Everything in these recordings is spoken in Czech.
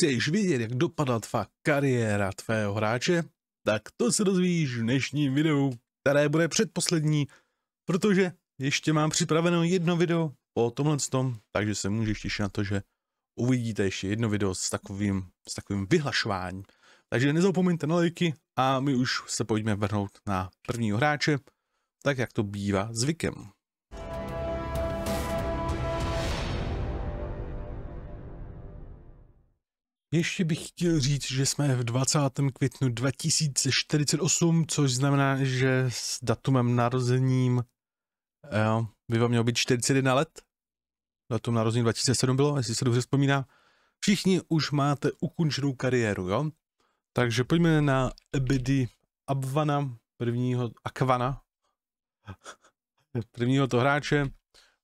Chceš vidět, jak dopadla tvá kariéra tvého hráče? Tak to se dozvíš v dnešním videu, které bude předposlední, protože ještě mám připraveno jedno video o tomhle tom, takže se můžeš těšit na to, že uvidíte ještě jedno video s takovým, s takovým vyhlašováním. Takže nezapomeňte na lajky a my už se pojďme vrhnout na prvního hráče, tak jak to bývá zvykem. Ještě bych chtěl říct, že jsme v 20. květnu 2048, což znamená, že s datumem narozením jo, eh, by vám mělo být 41 let. Datum narození 2007 bylo, jestli se dobře vzpomíná. Všichni už máte ukončenou kariéru, jo? Takže pojďme na Ebedy Abvana, prvního Akvana, prvního to hráče,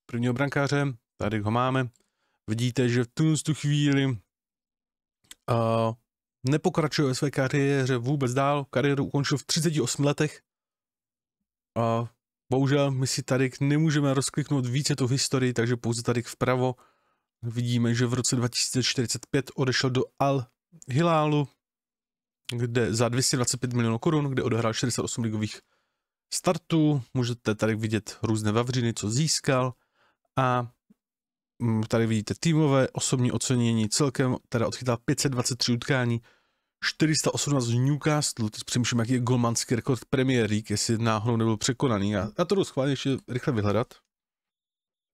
prvního brankáře, tady ho máme. Vidíte, že v tu chvíli Uh, nepokračuje ve své kariéře vůbec dál, kariéru ukončil v 38 letech. Uh, bohužel my si tady nemůžeme rozkliknout více tu historii, takže pouze tady vpravo vidíme, že v roce 2045 odešel do Al Hilalu, kde za 225 milionů korun, kde odehrál 48 ligových startů, můžete tady vidět různé vavřiny, co získal a Mm, tady vidíte týmové osobní ocenění, celkem teda odchytal 523 utkání, 418 z Newcastle, teď přemýšlím, jaký je golmanský rekord Premier League, jestli náhodou nebyl překonaný. Já, já to jdu schválně ještě rychle vyhledat.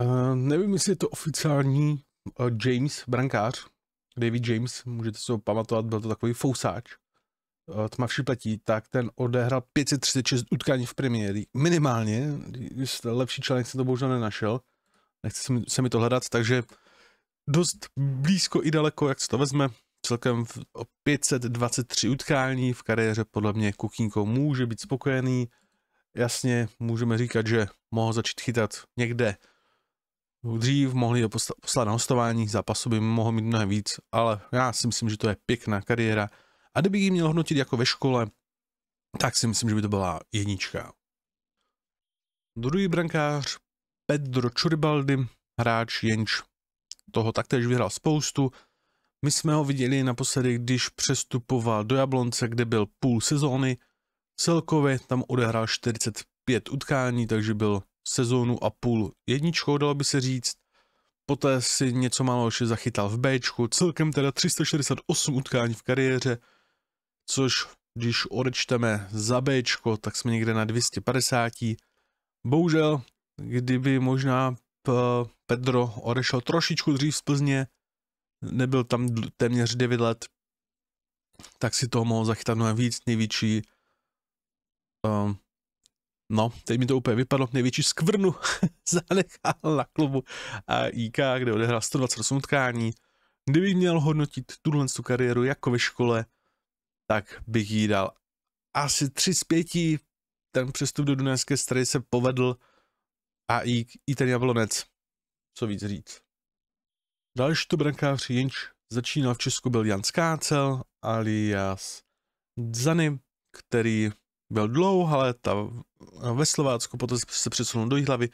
Uh, nevím, jestli je to oficiální uh, James, brankář, David James, můžete si ho pamatovat, byl to takový fousáč, uh, tmavší platí, tak ten odehrál 536 utkání v League, Minimálně, jste lepší článek jsem to bohužel nenašel nechce se mi, se mi to hledat, takže dost blízko i daleko, jak se to vezme, celkem v 523 utkání v kariéře, podle mě Kukinko může být spokojený, jasně můžeme říkat, že mohl začít chytat někde dřív, mohli ho poslat na hostování, zápasu by mohl mít mnohem víc, ale já si myslím, že to je pěkná kariéra a kdyby ji měl hodnotit jako ve škole, tak si myslím, že by to byla jednička. Druhý brankář Pedro Churibaldi, hráč, jenž toho taktéž vyhrál spoustu. My jsme ho viděli naposledy, když přestupoval do Jablonce, kde byl půl sezóny. Celkově tam odehrál 45 utkání, takže byl sezónu a půl jedničkou, dalo by se říct. Poté si něco málo ještě zachytal v Bčku, celkem teda 368 utkání v kariéře, což když odečteme za Bčko, tak jsme někde na 250. Bohužel kdyby možná Pedro odešel trošičku dřív z Plzně, nebyl tam téměř 9 let, tak si toho mohl zachytat mnohem víc, největší um, no, teď mi to úplně vypadlo, největší skvrnu zanechal na klubu a IK, kde odehrál 128 utkání. Kdybych měl hodnotit tuhle tu kariéru jako ve škole, tak bych jí dal asi 3 z 5. Ten přestup do Dunajské strany se povedl, a i, i ten Jablonec. Co víc říct. Další to brankář, Jinč začínal v Česku, byl Jan Skácel alias Dzany, který byl dlouhá léta ve Slovácku, potom se přesunul do hlavy.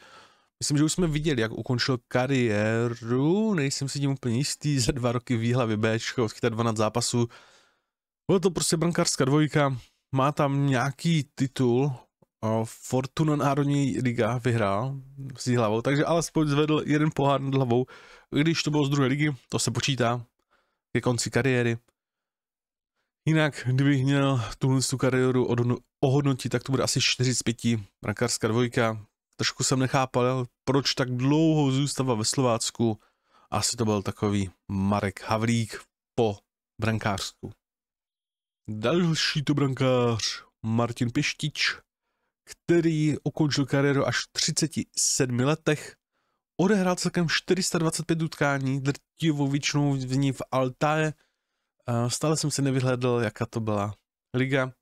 Myslím, že už jsme viděli, jak ukončil kariéru, nejsem si tím úplně jistý, za dva roky v Jihlavě B, odchytá 12 zápasů. Bylo to prostě brankářská dvojka, má tam nějaký titul, Fortuna Národní liga vyhrál s hlavou, takže alespoň zvedl jeden pohár nad hlavou, když to bylo z druhé ligy, to se počítá ke konci kariéry. Jinak, kdybych měl tuhle tu kariéru ohodnotit, tak to bude asi 45. z dvojka. Trošku jsem nechápal, proč tak dlouho zůstává ve Slovácku. Asi to byl takový Marek Havlík po brankářsku. Další to brankář, Martin Pištič který ukončil kariéru až v 37 letech. Odehrál celkem 425 utkání, drtivou většinou v ní v Altaje. Stále jsem si nevyhledal, jaká to byla liga.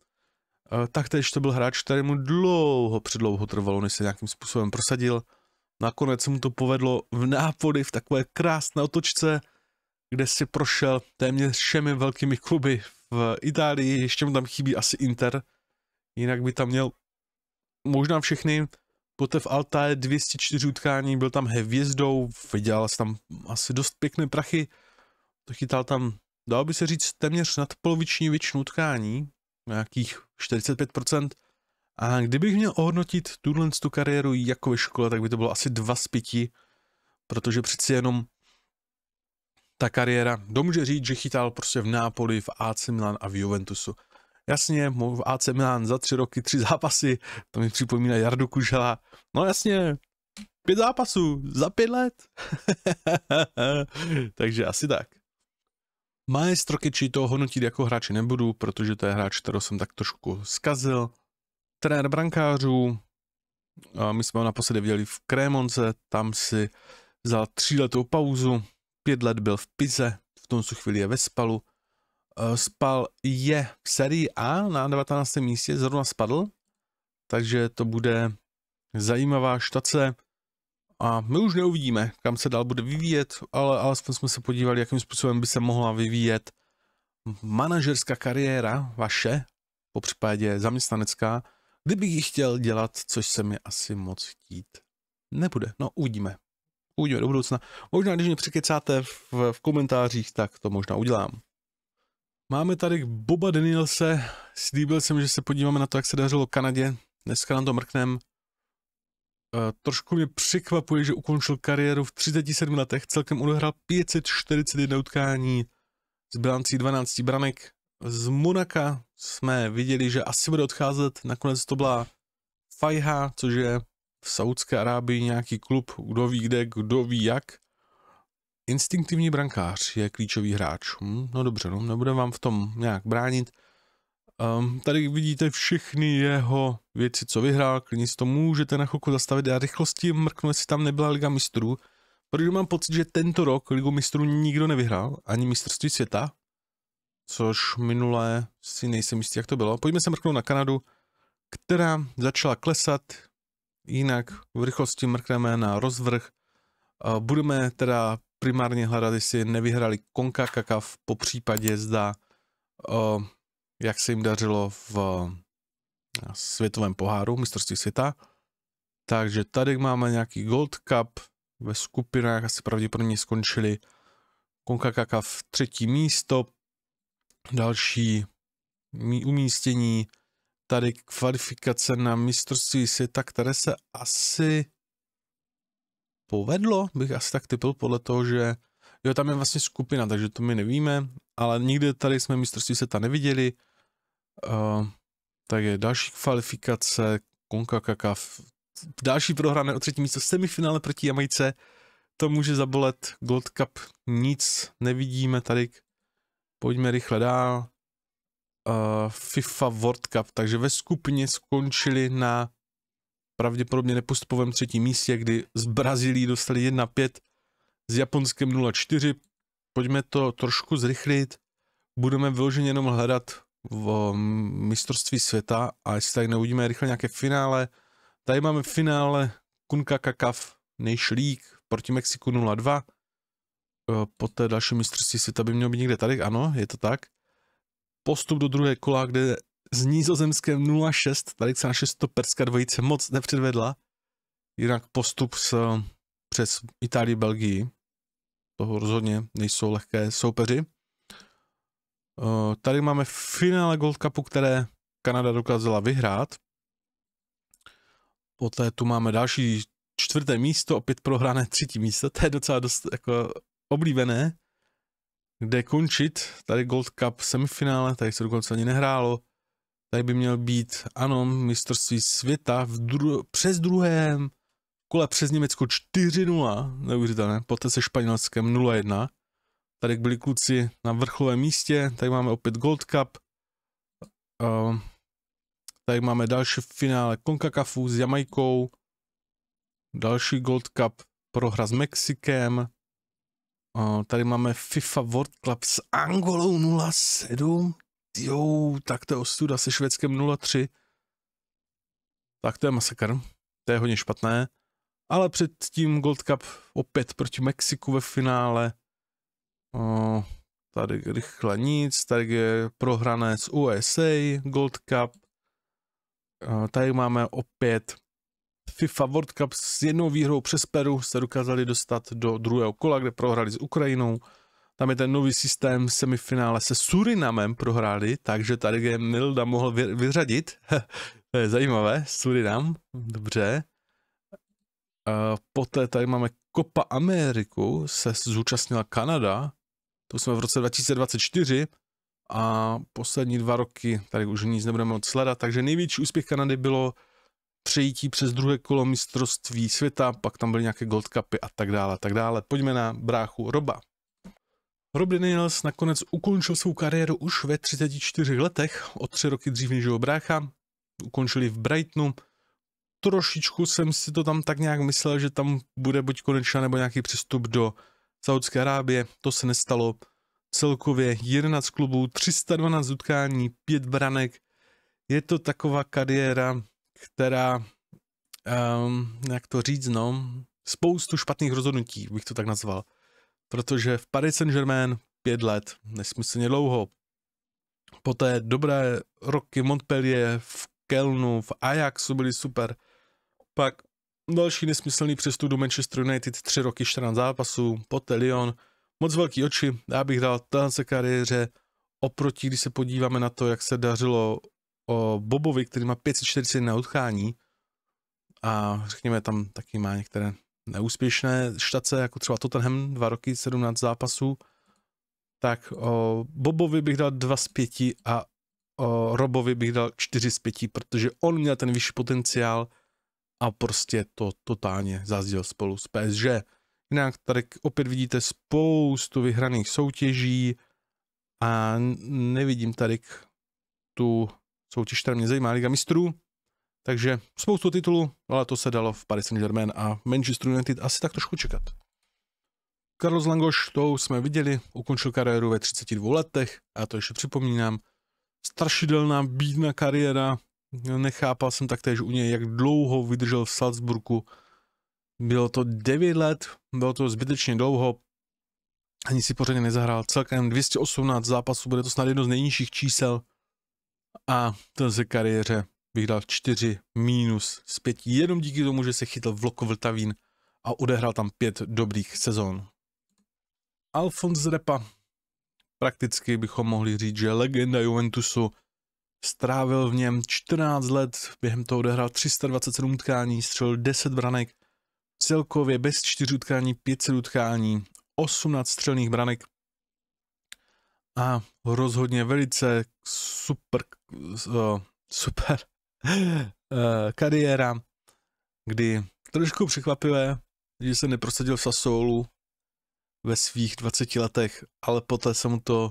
Taktéž to byl hráč, kterému dlouho předlouho trvalo, než se nějakým způsobem prosadil. Nakonec se mu to povedlo v nápody v takové krásné otočce, kde si prošel téměř všemi velkými kluby v Itálii, ještě mu tam chybí asi Inter, jinak by tam měl možná všechny. Poté v Altaje 204 utkání, byl tam hvězdou, vydělal tam asi dost pěkné prachy. To chytal tam, dalo by se říct, téměř nadpoloviční většinu utkání, nějakých 45%. A kdybych měl ohodnotit tuhle tu kariéru jako ve škole, tak by to bylo asi 2 z 5, protože přeci jenom ta kariéra, kdo může říct, že chytal prostě v Nápoli, v AC Milan a v Juventusu jasně, AC Milan za tři roky, tři zápasy, to mi připomíná Jardu Kužela, no jasně, pět zápasů za pět let. Takže asi tak. Maestro Kečí to hodnotit jako hráči nebudu, protože to je hráč, kterou jsem tak trošku zkazil. Trenér brankářů, my jsme ho naposledy viděli v Krémonce, tam si vzal tříletou pauzu, pět let byl v Pize, v tom chvíli je ve spalu, Eh, spal je v sérii A na 19. místě, zrovna spadl, takže to bude zajímavá štace a my už neuvidíme, kam se dál bude vyvíjet, ale alespoň jsme se podívali, jakým způsobem by se mohla vyvíjet manažerská kariéra vaše, po případě zaměstnanecká, kdybych ji chtěl dělat, což se mi asi moc chtít nebude. No uvidíme. Uvidíme do budoucna. Možná, když mě překecáte v, v komentářích, tak to možná udělám. Máme tady Boba Danielse, slíbil jsem, že se podíváme na to, jak se dařilo Kanadě, dneska na to mrknem. E, trošku mě překvapuje, že ukončil kariéru v 37 letech, celkem odehrál 541 utkání s bilancí 12 branek. Z Monaka jsme viděli, že asi bude odcházet, nakonec to byla Fajha, což je v Saudské Arábii nějaký klub, kdo ví kde, kdo ví jak. Instinktivní brankář je klíčový hráč. Hm, no dobře, no, nebudem vám v tom nějak bránit. Um, tady vidíte všechny jeho věci, co vyhrál, klidně si to můžete na chvilku zastavit. Já rychlosti mrknu, jestli tam nebyla Liga mistrů, protože mám pocit, že tento rok Ligu mistrů nikdo nevyhrál, ani mistrství světa, což minulé si nejsem jistý, jak to bylo. Pojďme se mrknout na Kanadu, která začala klesat, jinak v rychlosti mrkneme na rozvrh. Ehm, budeme teda primárně hledat, jestli nevyhrali Konka Kakav, po případě zda, jak se jim dařilo v světovém poháru, mistrovství světa. Takže tady máme nějaký Gold Cup, ve skupinách asi pravděpodobně skončili Konka Kakav třetí místo, další umístění, tady kvalifikace na mistrovství světa, které se asi povedlo, bych asi tak typil podle toho, že jo, tam je vlastně skupina, takže to my nevíme, ale nikdy tady jsme mistrovství světa neviděli. Uh, tak je další kvalifikace, Konka Kaka, další prohrané o třetí místo semifinále proti Jamajce, to může zabolet, Gold Cup nic nevidíme tady, pojďme rychle dál. Uh, FIFA World Cup, takže ve skupině skončili na pravděpodobně nepostupovém třetím místě, kdy z Brazílii dostali 1-5, s Japonskem 0-4. Pojďme to trošku zrychlit. Budeme vyloženě jenom hledat v mm, mistrovství světa a jestli tady neuvidíme rychle nějaké finále. Tady máme finále Kunka Kakaf nejšlík proti Mexiku 0-2. E, Poté další mistrovství světa by mělo být někde tady, ano, je to tak. Postup do druhé kola, kde s Nízozemskem 0-6, tady se naše stoperská dvojice moc nepředvedla, jinak postup s, přes Itálii, Belgii, toho rozhodně nejsou lehké soupeři. Eh, tady máme finále Gold Cupu, které Kanada dokázala vyhrát. Poté tu máme další čtvrté místo, opět prohrané třetí místo, to je docela dost jako oblíbené, kde končit, tady Gold Cup semifinále, tady se dokonce ani nehrálo, Tady by měl být, ano, mistrovství světa v dru- přes druhém kole přes Německo 4-0, neuvěřitelné, poté se Španělskem 0-1. Tady byli kluci na vrcholovém místě, tady máme opět Gold Cup, uh, tady máme další finále CONCACAFu s Jamajkou, další Gold Cup, prohra s Mexikem, uh, tady máme FIFA World Cup s Angolou 07, jo, tak to je ostuda se Švédskem 0-3. Tak to je masakr. To je hodně špatné. Ale předtím Gold Cup opět proti Mexiku ve finále. O, tady rychle nic, tady je prohrané z USA, Gold Cup. O, tady máme opět FIFA World Cup s jednou výhrou přes Peru se dokázali dostat do druhého kola, kde prohráli s Ukrajinou. Tam je ten nový systém semifinále se Surinamem prohráli, takže tady je Milda mohl vyřadit. to je zajímavé, Surinam, dobře. A poté tady máme Copa Ameriku, se zúčastnila Kanada, to jsme v roce 2024 a poslední dva roky tady už nic nebudeme moc sledat, takže největší úspěch Kanady bylo přejítí přes druhé kolo mistrovství světa, pak tam byly nějaké gold cupy a tak dále, tak dále. Pojďme na bráchu Roba. Rob Daniels nakonec ukončil svou kariéru už ve 34 letech, o tři roky dřív než jeho brácha. Ukončili v Brightonu. Trošičku jsem si to tam tak nějak myslel, že tam bude buď konečná nebo nějaký přestup do Saudské Arábie. To se nestalo. Celkově 11 klubů, 312 utkání, 5 branek. Je to taková kariéra, která, um, jak to říct, no, spoustu špatných rozhodnutí, bych to tak nazval protože v Paris Saint-Germain pět let, nesmyslně dlouho, poté dobré roky Montpellier, v Kelnu, v Ajaxu byly super, pak další nesmyslný přestup do Manchester United, tři roky 14 zápasů, poté Lyon, moc velký oči, já bych dal tenhle kariéře oproti, když se podíváme na to, jak se dařilo o Bobovi, který má 541 utkání a řekněme tam taky má některé neúspěšné štace, jako třeba Tottenham, dva roky, 17 zápasů, tak o Bobovi bych dal 2 z 5 a o Robovi bych dal 4 z 5, protože on měl ten vyšší potenciál a prostě to totálně zazděl spolu s PSG. Jinak tady opět vidíte spoustu vyhraných soutěží a nevidím tady tu soutěž, která mě zajímá, Liga mistrů, takže spoustu titulů, ale to se dalo v Paris Saint-Germain a Manchester United asi tak trošku čekat. Carlos Langoš, to už jsme viděli, ukončil kariéru ve 32 letech, a to ještě připomínám, strašidelná bídná kariéra, nechápal jsem taktéž u něj, jak dlouho vydržel v Salzburgu, bylo to 9 let, bylo to zbytečně dlouho, ani si pořádně nezahrál, celkem 218 zápasů, bude to snad jedno z nejnižších čísel a to se kariéře bych dal 4 minus z 5, jenom díky tomu, že se chytl v loku Vltavín a odehrál tam pět dobrých sezon. Alfons Repa, prakticky bychom mohli říct, že legenda Juventusu, strávil v něm 14 let, během toho odehrál 327 utkání, střelil 10 branek, celkově bez 4 utkání, 500 utkání, 18 střelných branek a rozhodně velice super, eh, super Eh, kariéra, kdy trošku překvapivé, že se neprosadil v Sassoulu ve svých 20 letech, ale poté se mu to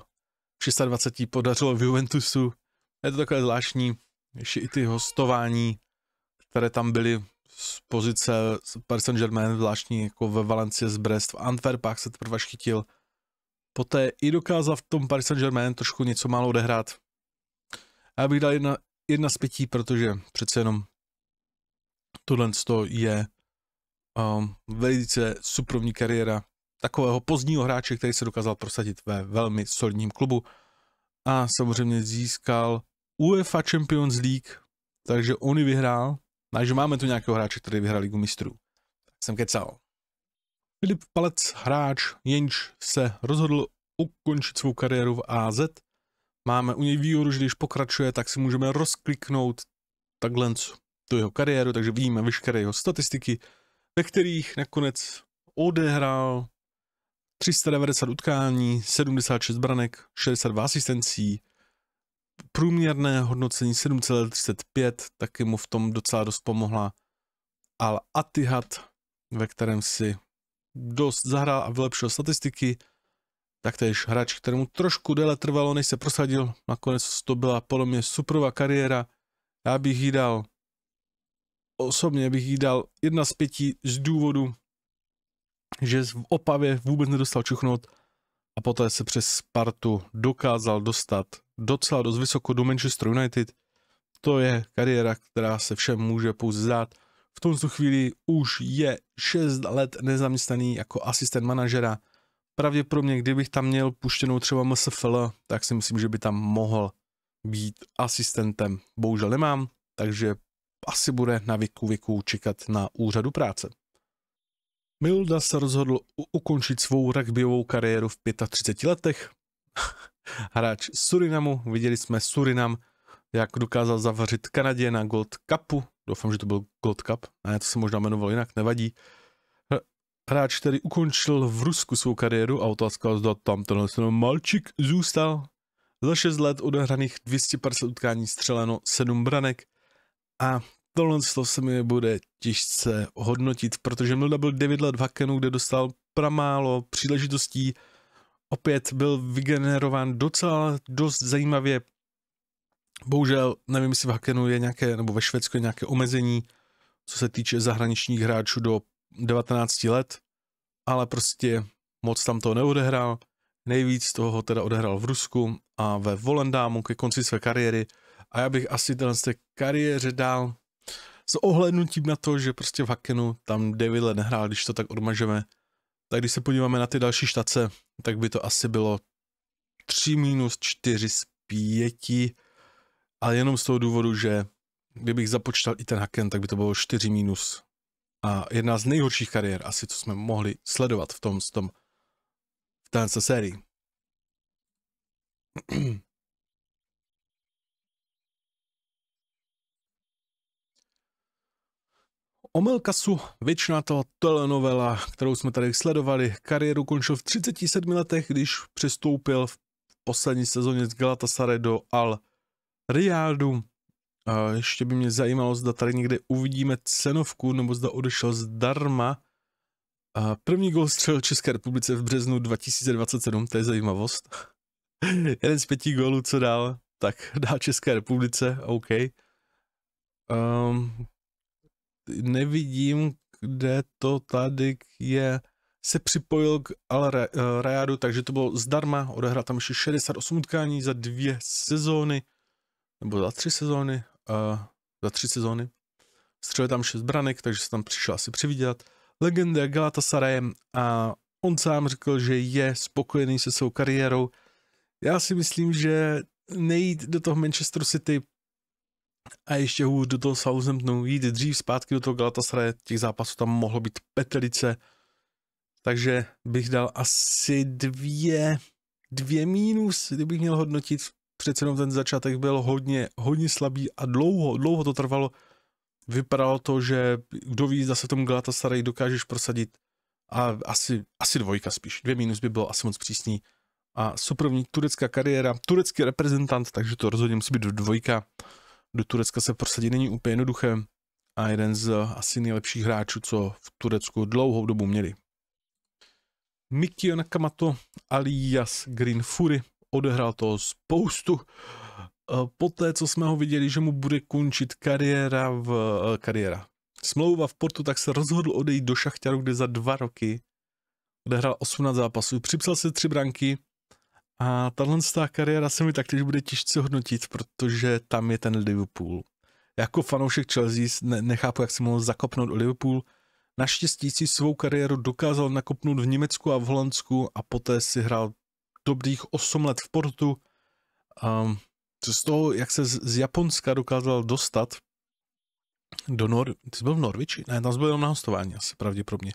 v 26 podařilo v Juventusu. Je to takové zvláštní, ještě i ty hostování, které tam byly z pozice Paris Saint-Germain, zvláštní jako ve Valencii z Brest, v Antwerpách se teprve chytil. Poté i dokázal v tom Paris Saint-Germain trošku něco málo odehrát. Já bych dal jedna, jedna z pětí, protože přece jenom tohle je um, velice suprovní kariéra takového pozdního hráče, který se dokázal prosadit ve velmi solidním klubu a samozřejmě získal UEFA Champions League, takže on vyhrál, takže máme tu nějakého hráče, který vyhrál Ligu mistrů. Tak jsem kecal. Filip Palec, hráč, jenž se rozhodl ukončit svou kariéru v AZ, Máme u něj výhodu, že když pokračuje, tak si můžeme rozkliknout takhle tu jeho kariéru, takže vidíme veškeré jeho statistiky, ve kterých nakonec odehrál 390 utkání, 76 branek, 62 asistencí, průměrné hodnocení 7,35, taky mu v tom docela dost pomohla Al Atihad, ve kterém si dost zahrál a vylepšil statistiky, taktéž hráč, kterému trošku déle trvalo, než se prosadil. Nakonec to byla podle mě superová kariéra. Já bych jí dal, osobně bych jí dal jedna z pěti z důvodu, že v Opavě vůbec nedostal čuchnout a poté se přes Spartu dokázal dostat docela dost vysoko do Manchester United. To je kariéra, která se všem může pouze zdát. V tomto chvíli už je 6 let nezaměstnaný jako asistent manažera pravděpodobně, kdybych tam měl puštěnou třeba MSFL, tak si myslím, že by tam mohl být asistentem. Bohužel nemám, takže asi bude na věku věku čekat na úřadu práce. Milda se rozhodl ukončit svou rugbyovou kariéru v 35 letech. Hráč Surinamu, viděli jsme Surinam, jak dokázal zavařit Kanadě na Gold Cupu. Doufám, že to byl Gold Cup, ne, to se možná jmenovalo jinak, nevadí. Uh, hráč, který ukončil v Rusku svou kariéru a otázka zda tam tenhle ten malčík zůstal. Za 6 let odehraných 250 utkání střeleno 7 branek a tohle se mi bude těžce hodnotit, protože Milda byl 9 let v Hakenu, kde dostal pramálo příležitostí. Opět byl vygenerován docela dost zajímavě. Bohužel, nevím, jestli v Hakenu je nějaké, nebo ve Švédsku je nějaké omezení, co se týče zahraničních hráčů do 19 let, ale prostě moc tam to neodehrál. Nejvíc toho teda odehrál v Rusku a ve Volendámu ke konci své kariéry. A já bych asi ten z té kariéře dal s ohlednutím na to, že prostě v Hakenu tam 9 let nehrál, když to tak odmažeme. Tak když se podíváme na ty další štace, tak by to asi bylo 3 minus 4 z 5, ale jenom z toho důvodu, že kdybych započítal i ten Haken, tak by to bylo 4 minus a jedna z nejhorších kariér asi, co jsme mohli sledovat v tom, v tom v této sérii. su většina toho telenovela, kterou jsme tady sledovali, kariéru končil v 37 letech, když přestoupil v poslední sezóně z Galatasaray do Al Riyadu a ještě by mě zajímalo, zda tady někde uvidíme cenovku, nebo zda odešel zdarma. A první gol střelil České republice v březnu 2027, to je zajímavost. Jeden z pěti gólů, co dál, tak dá České republice, OK. Um, nevidím, kde to tady je. Se připojil k Al eh, Rayadu, takže to bylo zdarma, odehrál tam ještě 68 utkání za dvě sezóny, nebo za tři sezóny, uh, za tři sezóny. Střelil tam šest branek, takže se tam přišel asi přivydělat. Legenda Galatasarayem a on sám řekl, že je spokojený se svou kariérou. Já si myslím, že nejít do toho Manchester City a ještě hůř do toho Southamptonu, jít dřív zpátky do toho Galatasaraye, těch zápasů tam mohlo být petelice, takže bych dal asi dvě, dvě mínus, kdybych měl hodnotit přece jenom ten začátek byl hodně, hodně slabý a dlouho, dlouho to trvalo. Vypadalo to, že kdo ví, zase tomu Galatasaray dokážeš prosadit a asi, asi dvojka spíš. Dvě minus by bylo asi moc přísný. A superovník turecká kariéra, turecký reprezentant, takže to rozhodně musí být do dvojka. Do Turecka se prosadit není úplně jednoduché a jeden z asi nejlepších hráčů, co v Turecku dlouhou dobu měli. Mikio Nakamoto alias Green Fury odehrál toho spoustu. Eh, té, co jsme ho viděli, že mu bude končit kariéra v eh, kariéra. Smlouva v Portu, tak se rozhodl odejít do Šachtaru, kde za dva roky odehrál 18 zápasů, připsal si tři branky a tahle kariéra se mi taktéž bude těžce hodnotit, protože tam je ten Liverpool. Jako fanoušek Chelsea ne- nechápu, jak si mohl zakopnout Liverpool. Naštěstí si svou kariéru dokázal nakopnout v Německu a v Holandsku a poté si hrál dobrých 8 let v portu. A ehm, z toho, jak se z Japonska dokázal dostat do Nor... Ty jsi byl v Norviči? Ne, tam jsi byl jenom na hostování asi pravděpodobně.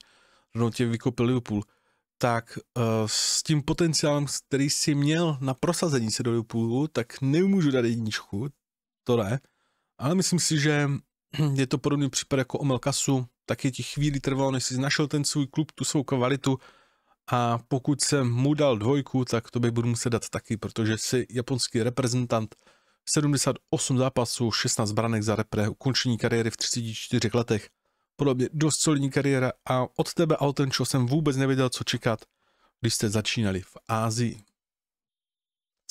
Rovnou tě vykopil Liverpool. Tak eh, s tím potenciálem, který jsi měl na prosazení se do Liverpoolu, tak nemůžu dát jedničku, to ne. Ale myslím si, že je to podobný případ jako Omel Kasu, taky ti chvíli trvalo, než jsi našel ten svůj klub, tu svou kvalitu, a pokud jsem mu dal dvojku, tak to by budu muset dát taky, protože si japonský reprezentant 78 zápasů, 16 branek za repre, ukončení kariéry v 34 letech. podobně dost solidní kariéra a od tebe a od ten jsem vůbec nevěděl, co čekat, když jste začínali v Ázii.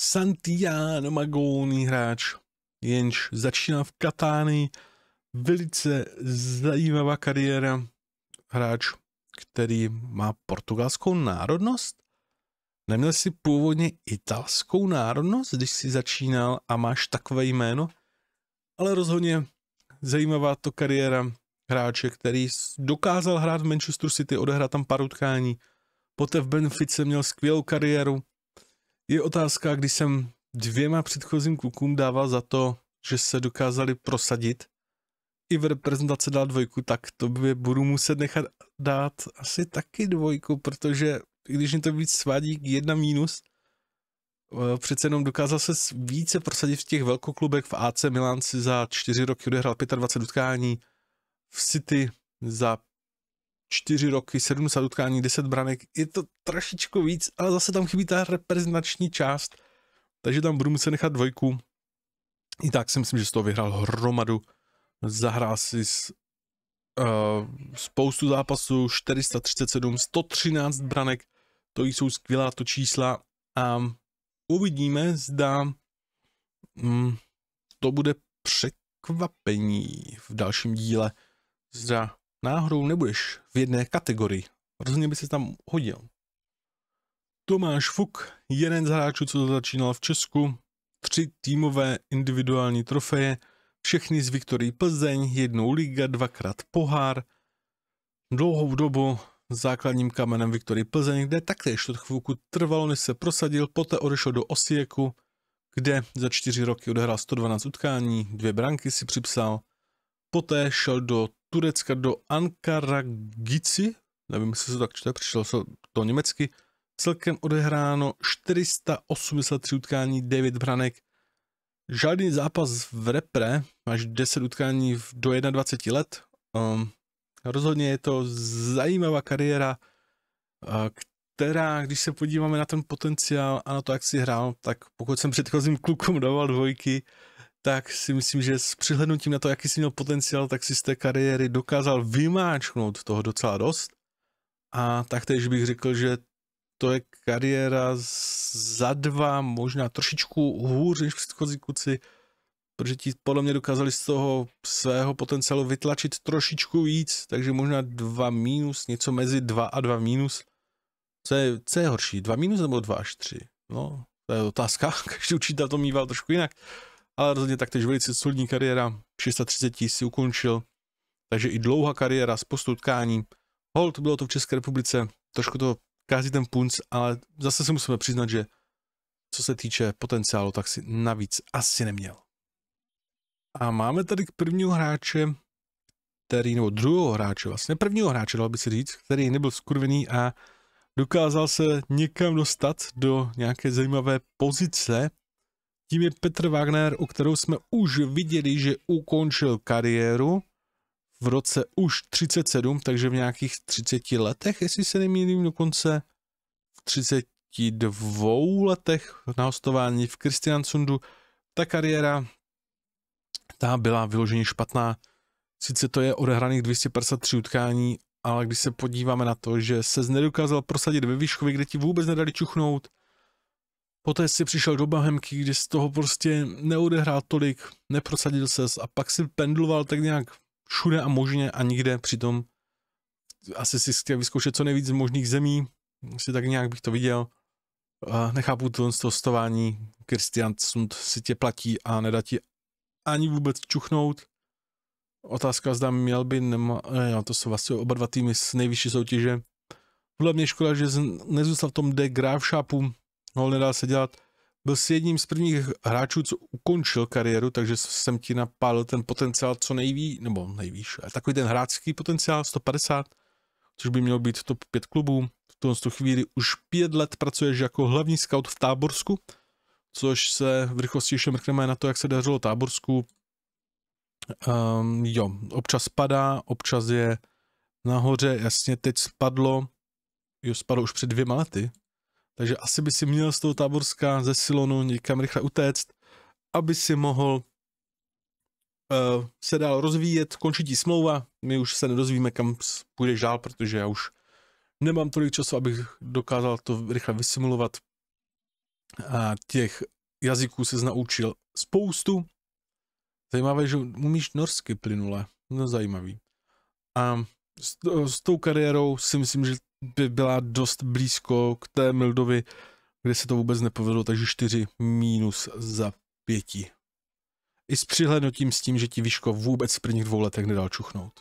Santiano Magoni hráč, jenž začíná v Katány, velice zajímavá kariéra, hráč který má portugalskou národnost? Neměl jsi původně italskou národnost, když jsi začínal a máš takové jméno? Ale rozhodně zajímavá to kariéra hráče, který dokázal hrát v Manchester City, odehrát tam pár utkání, poté v Benfice měl skvělou kariéru. Je otázka, když jsem dvěma předchozím klukům dával za to, že se dokázali prosadit, i v reprezentaci dá dvojku, tak to by budu muset nechat dát asi taky dvojku, protože když mi to víc svádí jedna mínus. Eh, přece jenom dokázal se více prosadit v těch velkoklubech v AC Milan si za čtyři roky odehrál 25 utkání, v City za čtyři roky 70 utkání, 10 branek, je to trošičku víc, ale zase tam chybí ta reprezentační část, takže tam budu muset nechat dvojku. I tak si myslím, že z toho vyhrál hromadu zahrál si s, uh, spoustu zápasů, 437, 113 branek, to jsou skvělá to čísla a uvidíme, zda um, to bude překvapení v dalším díle, zda náhodou nebudeš v jedné kategorii, rozhodně by se tam hodil. Tomáš Fuk, jeden z hráčů, co začínal v Česku, tři týmové individuální trofeje, všechny z Viktorí Plzeň, jednou liga, dvakrát pohár. Dlouhou dobu základním kamenem Viktorii Plzeň, kde také to chvilku trvalo, než se prosadil, poté odešel do Osijeku, kde za čtyři roky odehrál 112 utkání, dvě branky si připsal. Poté šel do Turecka do Ankara Gici, nevím, jestli se to tak čte, přišel se to německy, celkem odehráno 483 utkání, 9 branek, Žádný zápas v repre, až 10 utkání do 21 let. Um, rozhodně je to zajímavá kariéra, která, když se podíváme na ten potenciál a na to, jak si hrál, tak pokud jsem předchozím klukům dával dvojky, tak si myslím, že s přihlednutím na to, jaký jsi měl potenciál, tak si z té kariéry dokázal vymáčknout toho docela dost. A taktéž bych řekl, že to je kariéra za dva, možná trošičku hůř než předchozí kuci, protože ti podle mě dokázali z toho svého potenciálu vytlačit trošičku víc, takže možná dva minus, něco mezi dva a dva minus. Co je, co je horší, dva minus nebo dva až tři? No, to je otázka, každý učitel to mýval trošku jinak, ale rozhodně tež velice solidní kariéra, 630 si ukončil, takže i dlouhá kariéra, spoustu utkání. Hold, bylo to v České republice, trošku to každý ten punc, ale zase si musíme přiznat, že co se týče potenciálu, tak si navíc asi neměl. A máme tady k prvního hráče, který, nebo druhého hráče vlastně, prvního hráče, dal by si říct, který nebyl skurvený a dokázal se někam dostat do nějaké zajímavé pozice. Tím je Petr Wagner, o kterou jsme už viděli, že ukončil kariéru v roce už 37, takže v nějakých 30 letech, jestli se nemýlím, dokonce v 32 letech na hostování v Kristiansundu. Ta kariéra, ta byla vyloženě špatná. Sice to je odehraných 253 utkání, ale když se podíváme na to, že se nedokázal prosadit ve výškově, kde ti vůbec nedali čuchnout, Poté si přišel do Bohemky, kde z toho prostě neodehrál tolik, neprosadil ses a pak si pendloval tak nějak všude a možně a nikde, přitom asi si chtěl vyzkoušet co nejvíc z možných zemí, si tak nějak bych to viděl. A nechápu to z toho stování, Kristian Sund si tě platí a nedá ti ani vůbec čuchnout. Otázka zda měl by, nema, ne, to jsou vlastně oba dva týmy z nejvyšší soutěže. Podle mě škoda, že nezůstal v tom de Grafschapu, no nedá se dělat. Byl si jedním z prvních hráčů, co ukončil kariéru, takže jsem ti napálil ten potenciál co nejví, nebo nejvíš, ale takový ten hráčský potenciál 150, což by měl být top 5 klubů. V tuto chvíli už 5 let pracuješ jako hlavní scout v Táborsku, což se v rychlosti ještě mrkneme na to, jak se dařilo Táborsku. Um, jo, občas padá, občas je nahoře, jasně teď spadlo, jo, spadlo už před dvěma lety, takže asi by si měl z toho táborska ze Silonu někam rychle utéct, aby si mohl uh, se dál rozvíjet, Končit ti smlouva, my už se nedozvíme, kam půjdeš dál, protože já už nemám tolik času, abych dokázal to rychle vysimulovat. A těch jazyků se naučil spoustu. Zajímavé, že umíš norsky plynule, no zajímavý. A s, s tou kariérou si myslím, že by byla dost blízko k té Mildovi, kde se to vůbec nepovedlo, takže 4 minus za pěti. I s přihlednutím s tím, že ti Vyško vůbec v prvních dvou letech nedal čuchnout.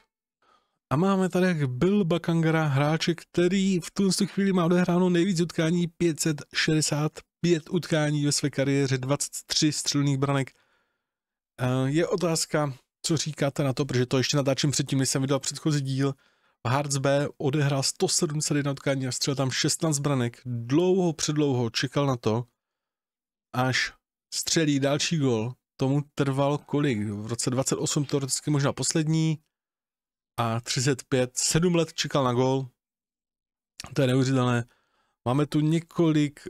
A máme tady Bill Bakangara, hráče, který v tuto chvíli má odehráno nejvíc utkání 565 utkání ve své kariéře, 23 střelných branek. Eh, je otázka, co říkáte na to, protože to ještě natáčím předtím, než jsem vydal předchozí díl. Hearts B odehrál 171 utkání a střelil tam 16 branek. Dlouho, předlouho čekal na to, až střelí další gol. Tomu trval kolik? V roce 28 teoreticky možná poslední a 35, 7 let čekal na gol. To je neuvěřitelné. Máme tu několik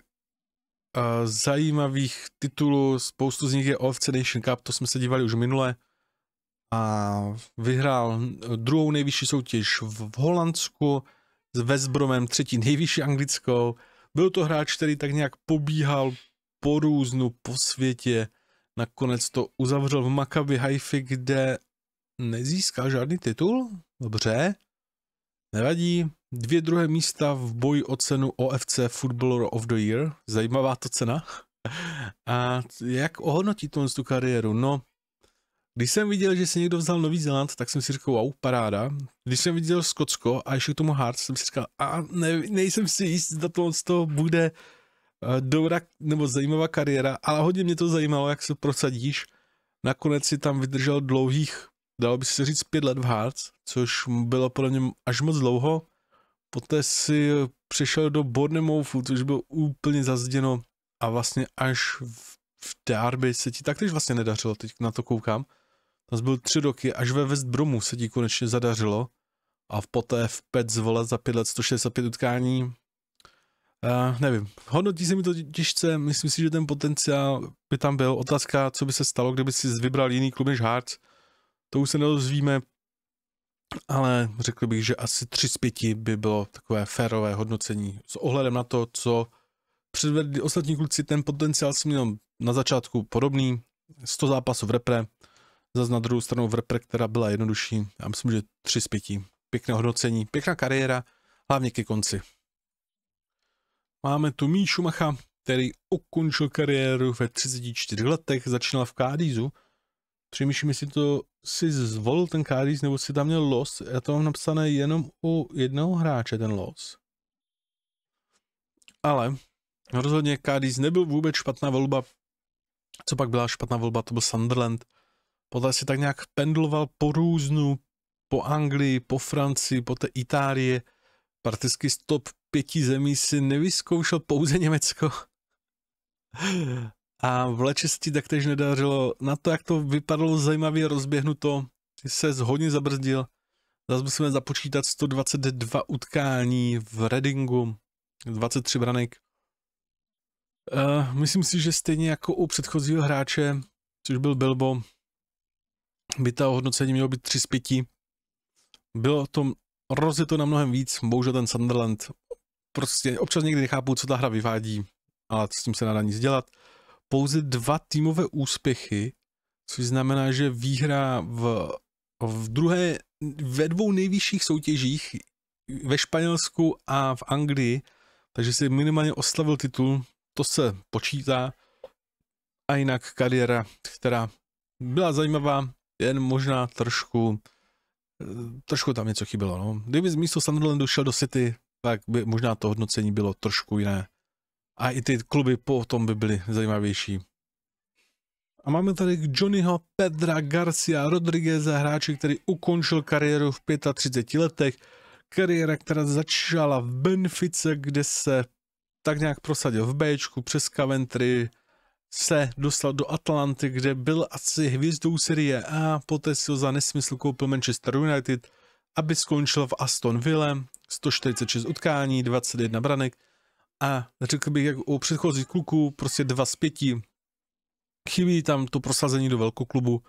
uh, zajímavých titulů, spoustu z nich je OFC Nation Cup, to jsme se dívali už minule a vyhrál eh, druhou nejvyšší soutěž v Holandsku, s Vesbromem třetí nejvyšší anglickou. Byl to hráč, který tak nějak pobíhal po různu, po světě. Nakonec to uzavřel v Maccabi Haifi, kde nezískal žádný titul. Dobře, nevadí. Dvě druhé místa v boji o cenu OFC Footballer of the Year. Zajímavá to cena. A jak ohodnotí tu kariéru? No, když jsem viděl, že se někdo vzal Nový Zéland, tak jsem si řekl, wow, paráda. Když jsem viděl Skotsko a ještě k tomu Hart, jsem si říkal, a ne, nejsem si jist, zda to z toho bude eh, dobrá nebo zajímavá kariéra, ale hodně mě to zajímalo, jak se prosadíš. Nakonec si tam vydržel dlouhých, dalo by se říct, pět let v Hart, což bylo podle mě až moc dlouho. Poté si přešel do Bournemouthu, což bylo úplně zazděno a vlastně až v, v Derby se ti taktéž vlastně nedařilo, teď na to koukám. Tam byl tři roky, až ve West Bromu se ti konečně zadařilo a v poté v PET zvolat za pět let 165 utkání. Uh, nevím, hodnotí se mi to těžce, myslím si, že ten potenciál by tam byl. Otázka, co by se stalo, kdyby si vybral jiný klub než Hearts, to už se nedozvíme, ale řekl bych, že asi 3 z 5 by bylo takové férové hodnocení s ohledem na to, co předvedli ostatní kluci, ten potenciál jsem měl na začátku podobný, 100 zápasů v repre, za na druhou stranu Vrper, která byla jednodušší, já myslím, že 3 z 5. Pěkné hodnocení, pěkná kariéra, hlavně ke konci. Máme tu Míšu Macha, který ukončil kariéru ve 34 letech, začínal v Kádízu. Přemýšlím, jestli to si zvolil ten Kádíz, nebo si tam měl los. Já to mám napsané jenom u jednoho hráče, ten los. Ale rozhodně Kádíz nebyl vůbec špatná volba. Co pak byla špatná volba, to byl Sunderland podle se tak nějak pendloval po různu, po Anglii, po Francii, po té Itálii. Prakticky z top pěti zemí si nevyzkoušel pouze Německo. A v Lečesti tež nedařilo. Na to, jak to vypadalo zajímavě rozběhnuto, se hodně zabrzdil. Zase musíme započítat 122 utkání v Redingu, 23 branek. Uh, myslím si, že stejně jako u předchozího hráče, což byl Bilbo, by ta hodnocení mělo být 3 z 5. Bylo to rozjeto na mnohem víc, bohužel ten Sunderland prostě občas někdy nechápu, co ta hra vyvádí, ale s tím se nedá nic dělat. Pouze dva týmové úspěchy, což znamená, že výhra v, v druhé, ve dvou nejvyšších soutěžích ve Španělsku a v Anglii, takže si minimálně oslavil titul, to se počítá. A jinak kariéra, která byla zajímavá, jen možná trošku, eh, trošku tam něco chybělo. No. Kdyby z místo Sunderlandu šel do City, tak by možná to hodnocení bylo trošku jiné. A i ty kluby potom by byly zajímavější. A máme tady Johnnyho Pedra Garcia Rodriguez, hráče, který ukončil kariéru v 35 letech. Kariéra, která začala v Benfice, kde se tak nějak prosadil v B, přes Coventry, se dostal do Atlanty, kde byl asi hvězdou série A, poté si ho za nesmysl koupil Manchester United, aby skončil v Aston Villa, 146 utkání, 21 branek a řekl bych, jak u předchozích kluků, prostě dva z pěti. Chybí tam to prosazení do velkoklubu,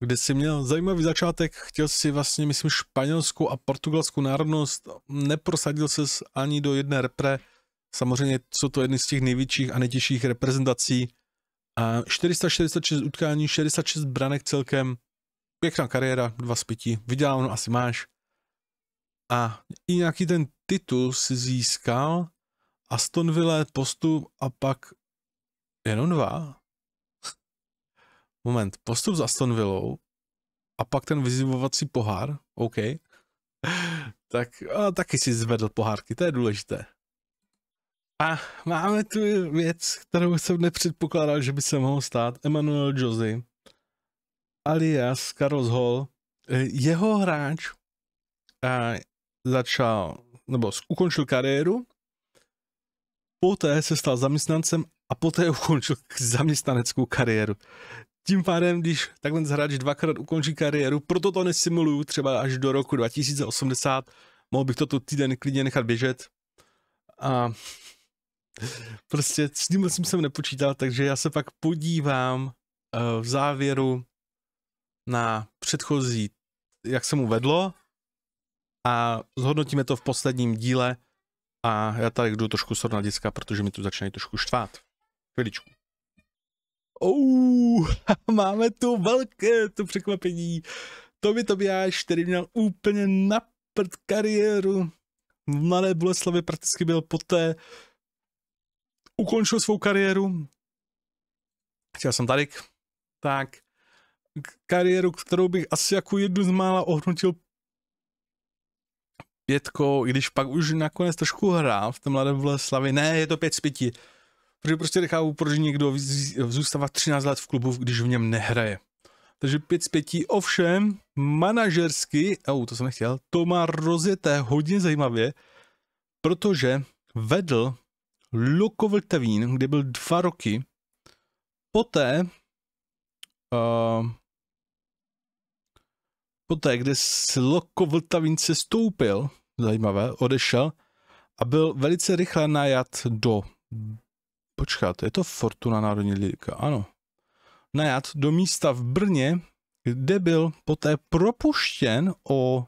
kde si měl zajímavý začátek, chtěl si vlastně, myslím, španělskou a portugalskou národnost, neprosadil se ani do jedné repre, Samozřejmě co to jedny z těch největších a nejtěžších reprezentací. A 446 utkání, 66 branek celkem, pěkná kariéra, dva vydělal no asi máš. A i nějaký ten titul si získal, Aston Villa postup a pak jenom dva. Moment, postup s Aston Villou a pak ten vyzivovací pohár, OK. tak a taky si zvedl pohárky, to je důležité. A máme tu věc, kterou jsem nepředpokládal, že by se mohl stát. Emanuel Josy, alias Carlos Hall, eh, jeho hráč eh, začal, nebo ukončil kariéru, poté se stal zaměstnancem a poté ukončil zaměstnaneckou kariéru. Tím pádem, když takhle hráč dvakrát ukončí kariéru, proto to nesimuluju třeba až do roku 2080, mohl bych to tu týden klidně nechat běžet a prostě s tím jsem nepočítal, takže já se pak podívám eh, v závěru na předchozí, jak se mu vedlo a zhodnotíme to v posledním díle a já tady jdu trošku sor na děcka, protože mi tu začínají trošku štvát. Chviličku. Ou, máme tu velké to překvapení. To by to Tobiáš, který měl úplně na kariéru. V Malé Boleslavě prakticky byl poté ukončil svou kariéru. Chtěl jsem tady, tak kariéru, kterou bych asi jako jednu z mála ohnutil pětkou, i když pak už nakonec trošku hrál v tom mladé Vleslavi. Ne, je to pět z pěti. Protože prostě nechápu, proč někdo zůstává 13 let v klubu, když v něm nehraje. Takže 5 z 5, ovšem, manažersky, au, to jsem nechtěl, to má rozjeté hodně zajímavě, protože vedl Lukovltevín, kde byl dva roky. Poté, uh, poté, kde s Lukovltavín se stoupil, zajímavé, odešel a byl velice rychle najat do, počkat, je to Fortuna Národní liga, ano, najat do místa v Brně, kde byl poté propuštěn o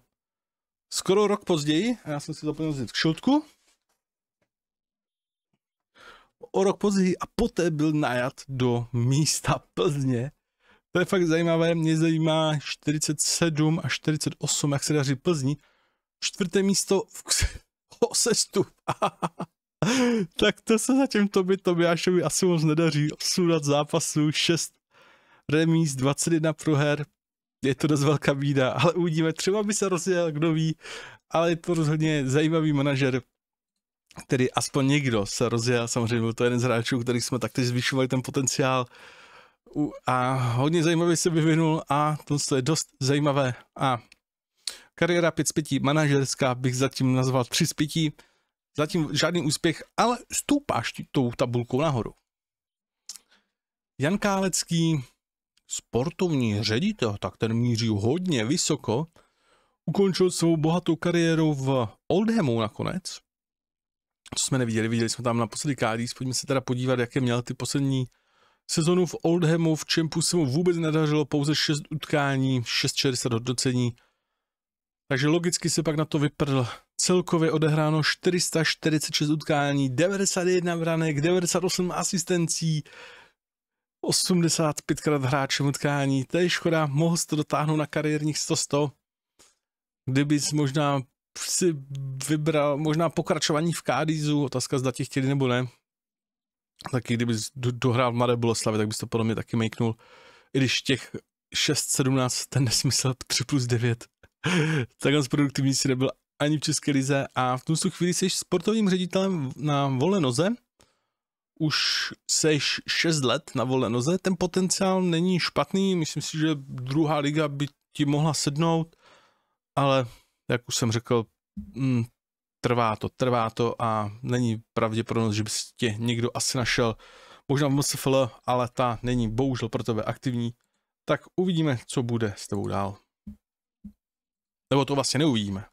skoro rok později, já jsem si zapomněl vzít k šutku, o rok později a poté byl najat do místa Plzně. To je fakt zajímavé, mě zajímá 47 a 48, jak se daří Plzni. Čtvrté místo v o sestup. tak to se zatím Tobi Tobiášovi asi moc nedaří. Osudat zápasů, 6 remíz, 21 proher. Je to dost velká bída, ale uvidíme, třeba by se rozjel, kdo ví. Ale je to rozhodně zajímavý manažer, který aspoň někdo se rozjel, samozřejmě byl to jeden z hráčů, který jsme taktéž zvyšovali ten potenciál a hodně zajímavě se vyvinul a to je dost zajímavé a kariéra 5 z 5, manažerská bych zatím nazval 3 z 5, zatím žádný úspěch, ale stoupáš tou tabulkou nahoru. Jan Kálecký, sportovní ředitel, tak ten míří hodně vysoko, ukončil svou bohatou kariéru v Oldhamu nakonec, co jsme neviděli, viděli jsme tam na poslední Kádis, pojďme se teda podívat, jaké měl ty poslední sezonu v Oldhamu, v Čempu se mu vůbec nedařilo, pouze 6 utkání, 6,60 hodnocení, takže logicky se pak na to vyprl. Celkově odehráno 446 utkání, 91 vranek, 98 asistencí, 85krát hráčem utkání. To je škoda, mohl to dotáhnout na kariérních 100-100. Kdyby možná si vybral možná pokračování v Kádizu, otázka zda ti chtěli nebo ne. Taky kdyby dohrál v Mladé Boleslavě, tak bys to podle mě taky make'nul. I když těch 6-17 ten nesmysl 3 plus 9. Takhle z produktivní si nebyl ani v České lize a v tu chvíli jsi sportovním ředitelem na volné noze. Už seš 6 let na volné noze, ten potenciál není špatný, myslím si, že druhá liga by ti mohla sednout, ale jak už jsem řekl, mm, trvá to, trvá to a není pravděpodobnost, že by si tě někdo asi našel, možná v MSFL, ale ta není bohužel pro tebe aktivní, tak uvidíme, co bude s tebou dál. Nebo to vlastně neuvidíme.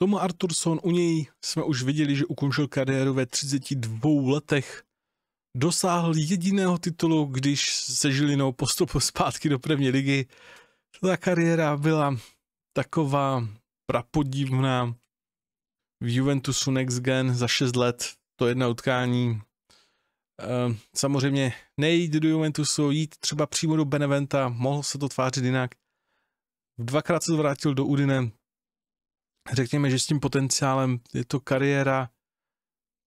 Tomu Arturson, u něj jsme už viděli, že ukončil kariéru ve 32 letech. Dosáhl jediného titulu, když se Žilinou postupil zpátky do první ligy. Ta kariéra byla taková prapodivná v Juventusu Next Gen za 6 let, to jedno utkání. Ehm, samozřejmě nejít do Juventusu, jít třeba přímo do Beneventa, mohl se to tvářit jinak. Dvakrát se vrátil do Udine. Řekněme, že s tím potenciálem je to kariéra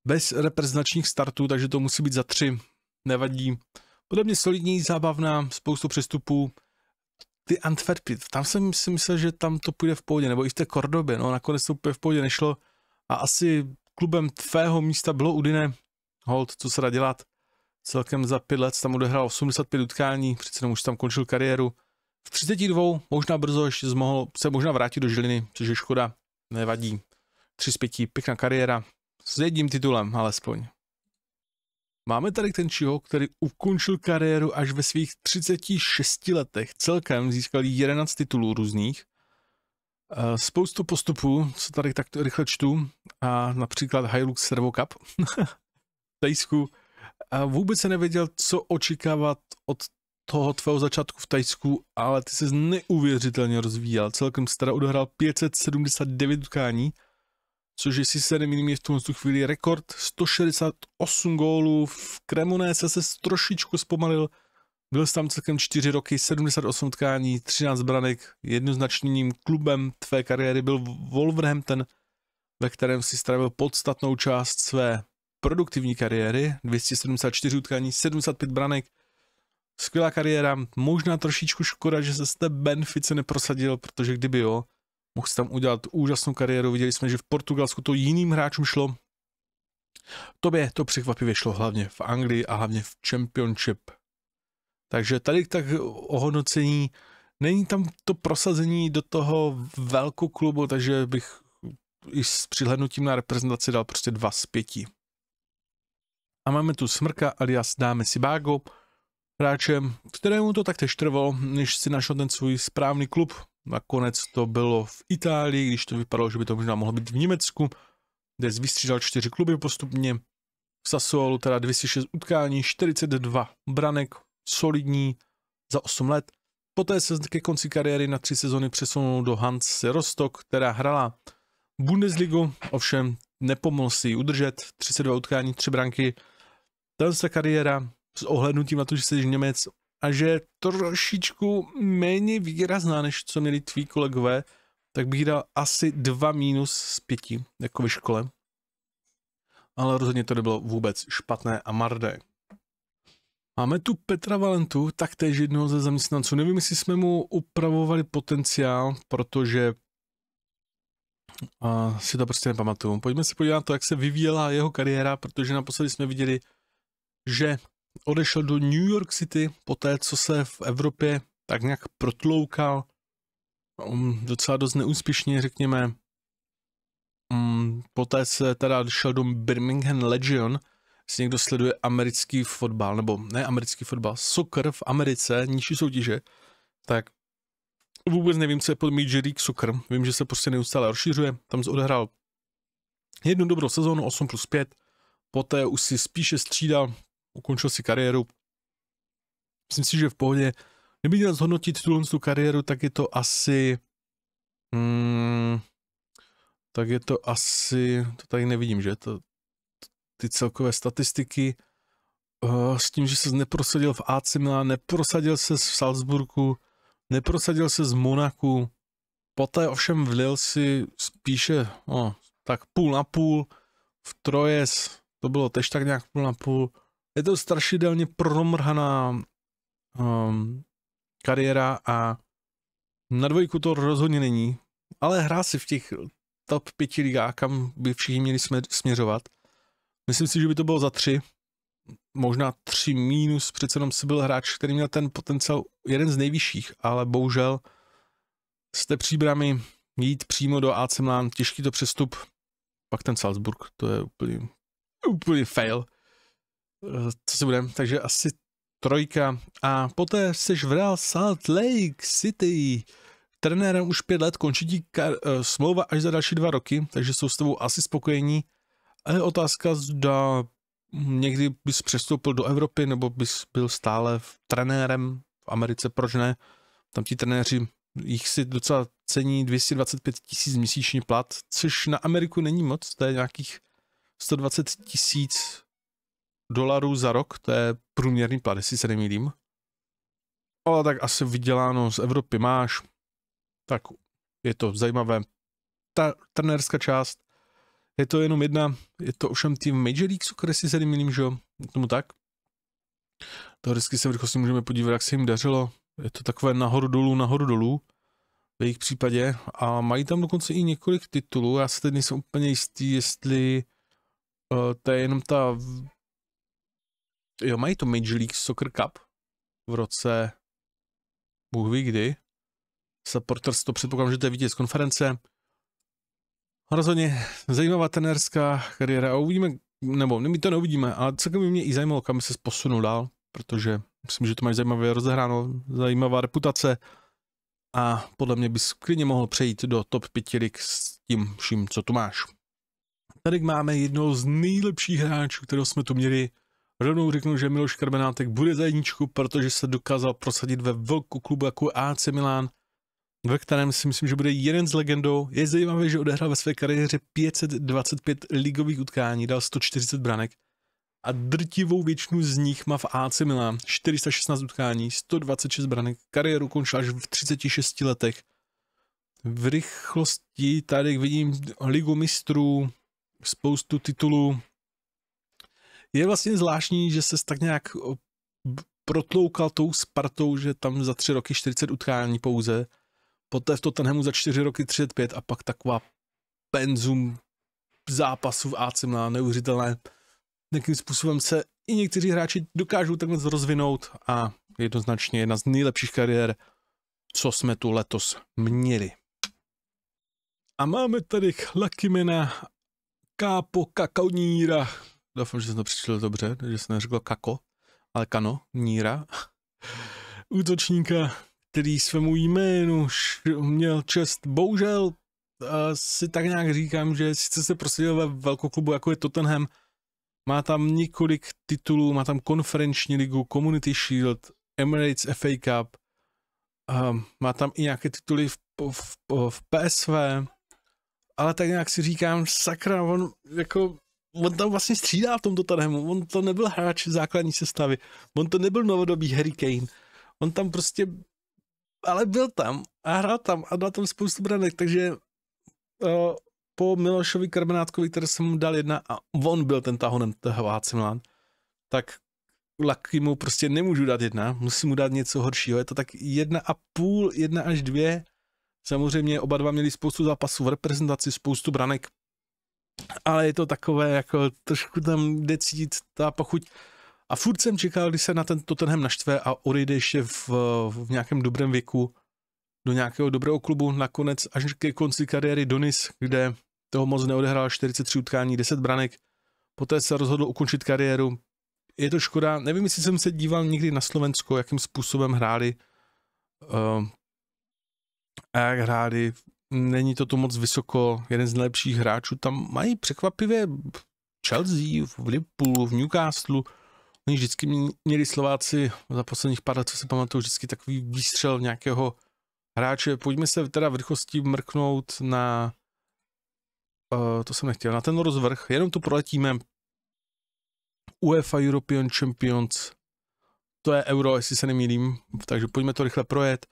bez reprezentačních startů, takže to musí být za tři, nevadí. Podobně solidní, zábavná, spoustu přestupů, ty Antwerpy, tam jsem si myslel, že tam to půjde v pohodě, nebo i v té Kordobě, no nakonec to úplně v pohodě nešlo a asi klubem tvého místa bylo Udine, hold, co se dá dělat, celkem za pět let tam odehrál 85 utkání, přece jenom už tam končil kariéru, v 32 možná brzo ještě zmohl se možná vrátit do Žiliny, což je škoda, nevadí, 3 z 5, pěkná kariéra, s jedním titulem alespoň. Máme tady ten Čiho, který ukončil kariéru až ve svých 36 letech. Celkem získal 11 titulů různých. Eh, spoustu postupů, co tady tak rychle čtu, a například Hilux Servo Cup v Tajsku. A vůbec se nevěděl, co očekávat od toho tvého začátku v Tajsku, ale ty se neuvěřitelně rozvíjel. Celkem jsi teda odehrál 579 utkání, což si se nemýlím je v tomto chvíli rekord 168 gólů, v Kremuné se trošičku zpomalil, byl tam celkem 4 roky, 78 utkání, 13 branek, jednoznačným klubem tvé kariéry byl Wolverhampton, ve kterém si strávil podstatnou část své produktivní kariéry, 274 utkání, 75 branek, skvělá kariéra, možná trošičku škoda, že se z té Benfice neprosadil, protože kdyby jo, mohl si tam udělat úžasnou kariéru, viděli jsme, že v Portugalsku to jiným hráčům šlo. Tobě to překvapivě šlo hlavně v Anglii a hlavně v Championship. Takže tady tak ohodnocení, není tam to prosazení do toho velkou klubu, takže bych i s přihlednutím na reprezentaci dal prostě dva z pěti. A máme tu Smrka alias Dáme si Bago, hráčem, kterému to tak trvalo, než si našel ten svůj správný klub, Nakonec to bylo v Itálii, když to vypadalo, že by to možná mohlo být v Německu, kde vystřídal čtyři kluby postupně. V Sassuolu teda 206 utkání, 42 branek, solidní za 8 let. Poté se ke konci kariéry na tři sezony přesunul do Hans Rostock, která hrala Bundesligu, ovšem nepomohl si ji udržet, 32 utkání, 3 branky. Tato se kariéra s ohlednutím na to, že se Němec a že je trošičku méně výrazná, než co měli tví kolegové, tak bych dal asi dva mínus z pěti, jako ve škole. Ale rozhodně to nebylo vůbec špatné a mardé. Máme tu Petra Valentu, taktéž jednoho ze zaměstnanců. Nevím, jestli jsme mu upravovali potenciál, protože a si to prostě nepamatuju. Pojďme se podívat na to, jak se vyvíjela jeho kariéra, protože naposledy jsme viděli, že odešel do New York City po té, co se v Evropě tak nějak protloukal um, docela dost neúspěšně, řekněme. Um, poté se teda šel do Birmingham Legion, jestli někdo sleduje americký fotbal, nebo ne americký fotbal, soccer v Americe, nižší soutěže, tak vůbec nevím, co je pod Major League Soccer. Vím, že se prostě neustále rozšiřuje. Tam odehrál jednu dobrou sezónu, 8 plus 5, poté už si spíše střídal ukončil si kariéru. Myslím si, že v pohodě. Kdybych měl zhodnotit tuhle tu kariéru, tak je to asi... Hmm, tak je to asi... To tady nevidím, že? To, ty celkové statistiky uh, s tím, že se neprosadil v AC Milan, neprosadil se v Salzburgu, neprosadil se z Monaku, poté ovšem vlil si spíše no, tak půl na půl, v Trojes to bylo tež tak nějak půl na půl, je to strašidelně promrhaná um, kariéra a na dvojku to rozhodně není, ale hrá si v těch top pěti ligách, kam by všichni měli směřovat. Myslím si, že by to bylo za tři, možná tři mínus, přece jenom si byl hráč, který měl ten potenciál jeden z nejvyšších, ale bohužel s té příbrami jít přímo do AC Milan, těžký to přestup, pak ten Salzburg, to je úplně, úplně fail. Eh, co si budeme? takže asi trojka. A poté jsi v Real Salt Lake City. Trenérem už pět let končí ti kar- eh, smlouva až za další dva roky, takže jsou s tebou asi spokojení. A je otázka, zda někdy bys přestoupil do Evropy, nebo bys byl stále trenérem v Americe, proč ne? Tam ti trenéři, jich si docela cení 225 tisíc měsíční plat, což na Ameriku není moc, to je nějakých 120 tisíc dolarů za rok, to je průměrný plat, jestli se nemýlím. Ale tak asi vyděláno z Evropy máš, tak je to zajímavé. Ta trenérská část, je to jenom jedna, je to ovšem tým Major League Soccer, jestli se nemýlím, že jo, tomu tak. To vždycky se v rychlosti můžeme podívat, jak se jim dařilo. Je to takové nahoru dolů, nahoru dolů v jejich případě a mají tam dokonce i několik titulů, já se teď nejsem úplně jistý, jestli uh, to je jenom ta jo, mají to Major League Soccer Cup v roce, Bůh ví kdy. Supporters to předpokládám, že to je vidět z konference. Rozhodně zajímavá tenerská kariéra a uvidíme, nebo my to neuvidíme, ale celkem by mě i zajímalo, kam se posunul dál, protože myslím, že to mají zajímavě rozehráno, zajímavá reputace a podle mě bys klidně mohl přejít do top 5 lig s tím vším, co tu máš. Tady máme jednoho z nejlepších hráčů, kterého jsme tu měli Rovnou řeknu, že Miloš Karbenátek bude za jedničku, protože se dokázal prosadit ve velkou klubu jako AC Milan, ve kterém si myslím, že bude jeden z legendou. Je zajímavé, že odehrál ve své kariéře 525 ligových utkání, dal 140 branek a drtivou většinu z nich má v AC Milan. 416 utkání, 126 branek, kariéru končil až v 36 letech. V rychlosti tady vidím ligu mistrů, spoustu titulů, je vlastně zvláštní, že se tak nějak protloukal tou Spartou, že tam za tři roky 40 utkání pouze, poté v Tottenhamu za čtyři roky 35 a pak taková penzum zápasů v AC na neuvěřitelné. Nějakým způsobem se i někteří hráči dokážou takhle rozvinout a jednoznačně jedna z nejlepších kariér, co jsme tu letos měli. A máme tady Lakimena Kápo Kakaoníra, doufám, že jsem to přečetl dobře, že jsem neřekl kako, ale kano, míra, útočníka, který svému jménu měl čest, bohužel si tak nějak říkám, že sice se prosadil ve velkoklubu, jako je Tottenham, má tam několik titulů, má tam konferenční ligu, Community Shield, Emirates FA Cup, um, má tam i nějaké tituly v, v, v PSV, ale tak nějak si říkám, sakra, on jako on tam vlastně střídá v tomto tenhému. On to nebyl hráč v základní sestavy. On to nebyl novodobý Harry Kane. On tam prostě ale byl tam a hrál tam a dal tam spoustu branek, takže uh, po Milošovi Karbenátkovi, který jsem mu dal jedna a on byl ten tahonem toho Milan, tak Lucky mu prostě nemůžu dát jedna, musím mu dát něco horšího, je to tak jedna a půl, jedna až dvě, samozřejmě oba dva měli spoustu zápasů v reprezentaci, spoustu branek, ale je to takové, jako trošku tam jde cítit ta pochuť. A furt jsem čekal, když se na ten Tottenham naštve a odejde ještě v, v nějakém dobrém věku do nějakého dobrého klubu, nakonec až ke konci kariéry Donis, kde toho moc neodehrál 43 utkání, 10 branek, poté se rozhodl ukončit kariéru. Je to škoda, nevím, jestli jsem se díval někdy na Slovensko, jakým způsobem hráli uh, a jak hráli, není to tu moc vysoko, jeden z nejlepších hráčů, tam mají překvapivě Chelsea, v Liverpoolu, v Newcastlu, oni vždycky měli Slováci za posledních pár let, co si pamatuju, vždycky takový výstřel nějakého hráče. Pojďme se teda v rychlosti mrknout na, uh, to jsem nechtěl, na ten rozvrh, jenom tu proletíme. UEFA European Champions, to je euro, jestli se nemýlím, takže pojďme to rychle projet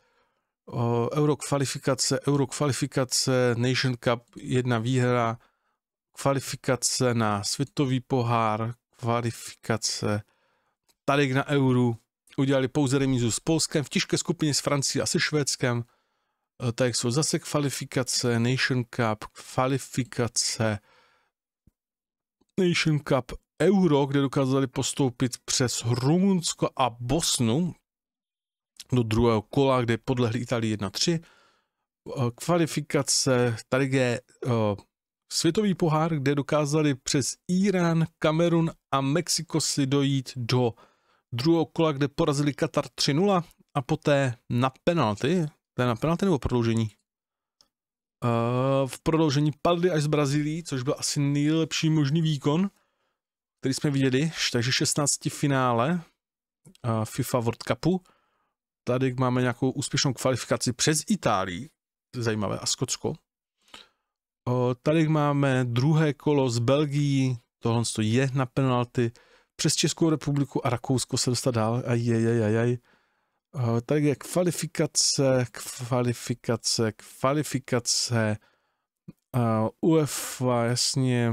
eurokvalifikace, eurokvalifikace, Nation Cup, jedna výhra, kvalifikace na světový pohár, kvalifikace tady na Euro udělali pouze remízu s Polskem, v těžké skupině s Francií a se Švédskem, e, tak jsou zase kvalifikace, Nation Cup, kvalifikace, Nation Cup, Euro, kde dokázali postoupit přes Rumunsko a Bosnu, do no, druhého kola, kde podlehli Itálii 1-3. Eh, kvalifikace, tady je eh, světový pohár, kde dokázali přes Irán, Kamerun a Mexiko si dojít do druhého kola, kde porazili Katar 3-0 a poté na penalty, to je na penalty nebo prodloužení? Eh, v prodloužení padli až z Brazílii, což byl asi nejlepší možný výkon, který jsme viděli, takže 16 finále FIFA World Cupu tady máme nějakou úspěšnou kvalifikaci přes Itálii, zajímavé, a Skotsko. Tady máme druhé kolo z Belgii, tohle je na penalty, přes Českou republiku a Rakousko se dostat dál, a je, je, je, je. Tady je kvalifikace, kvalifikace, kvalifikace, UEFA, jasně,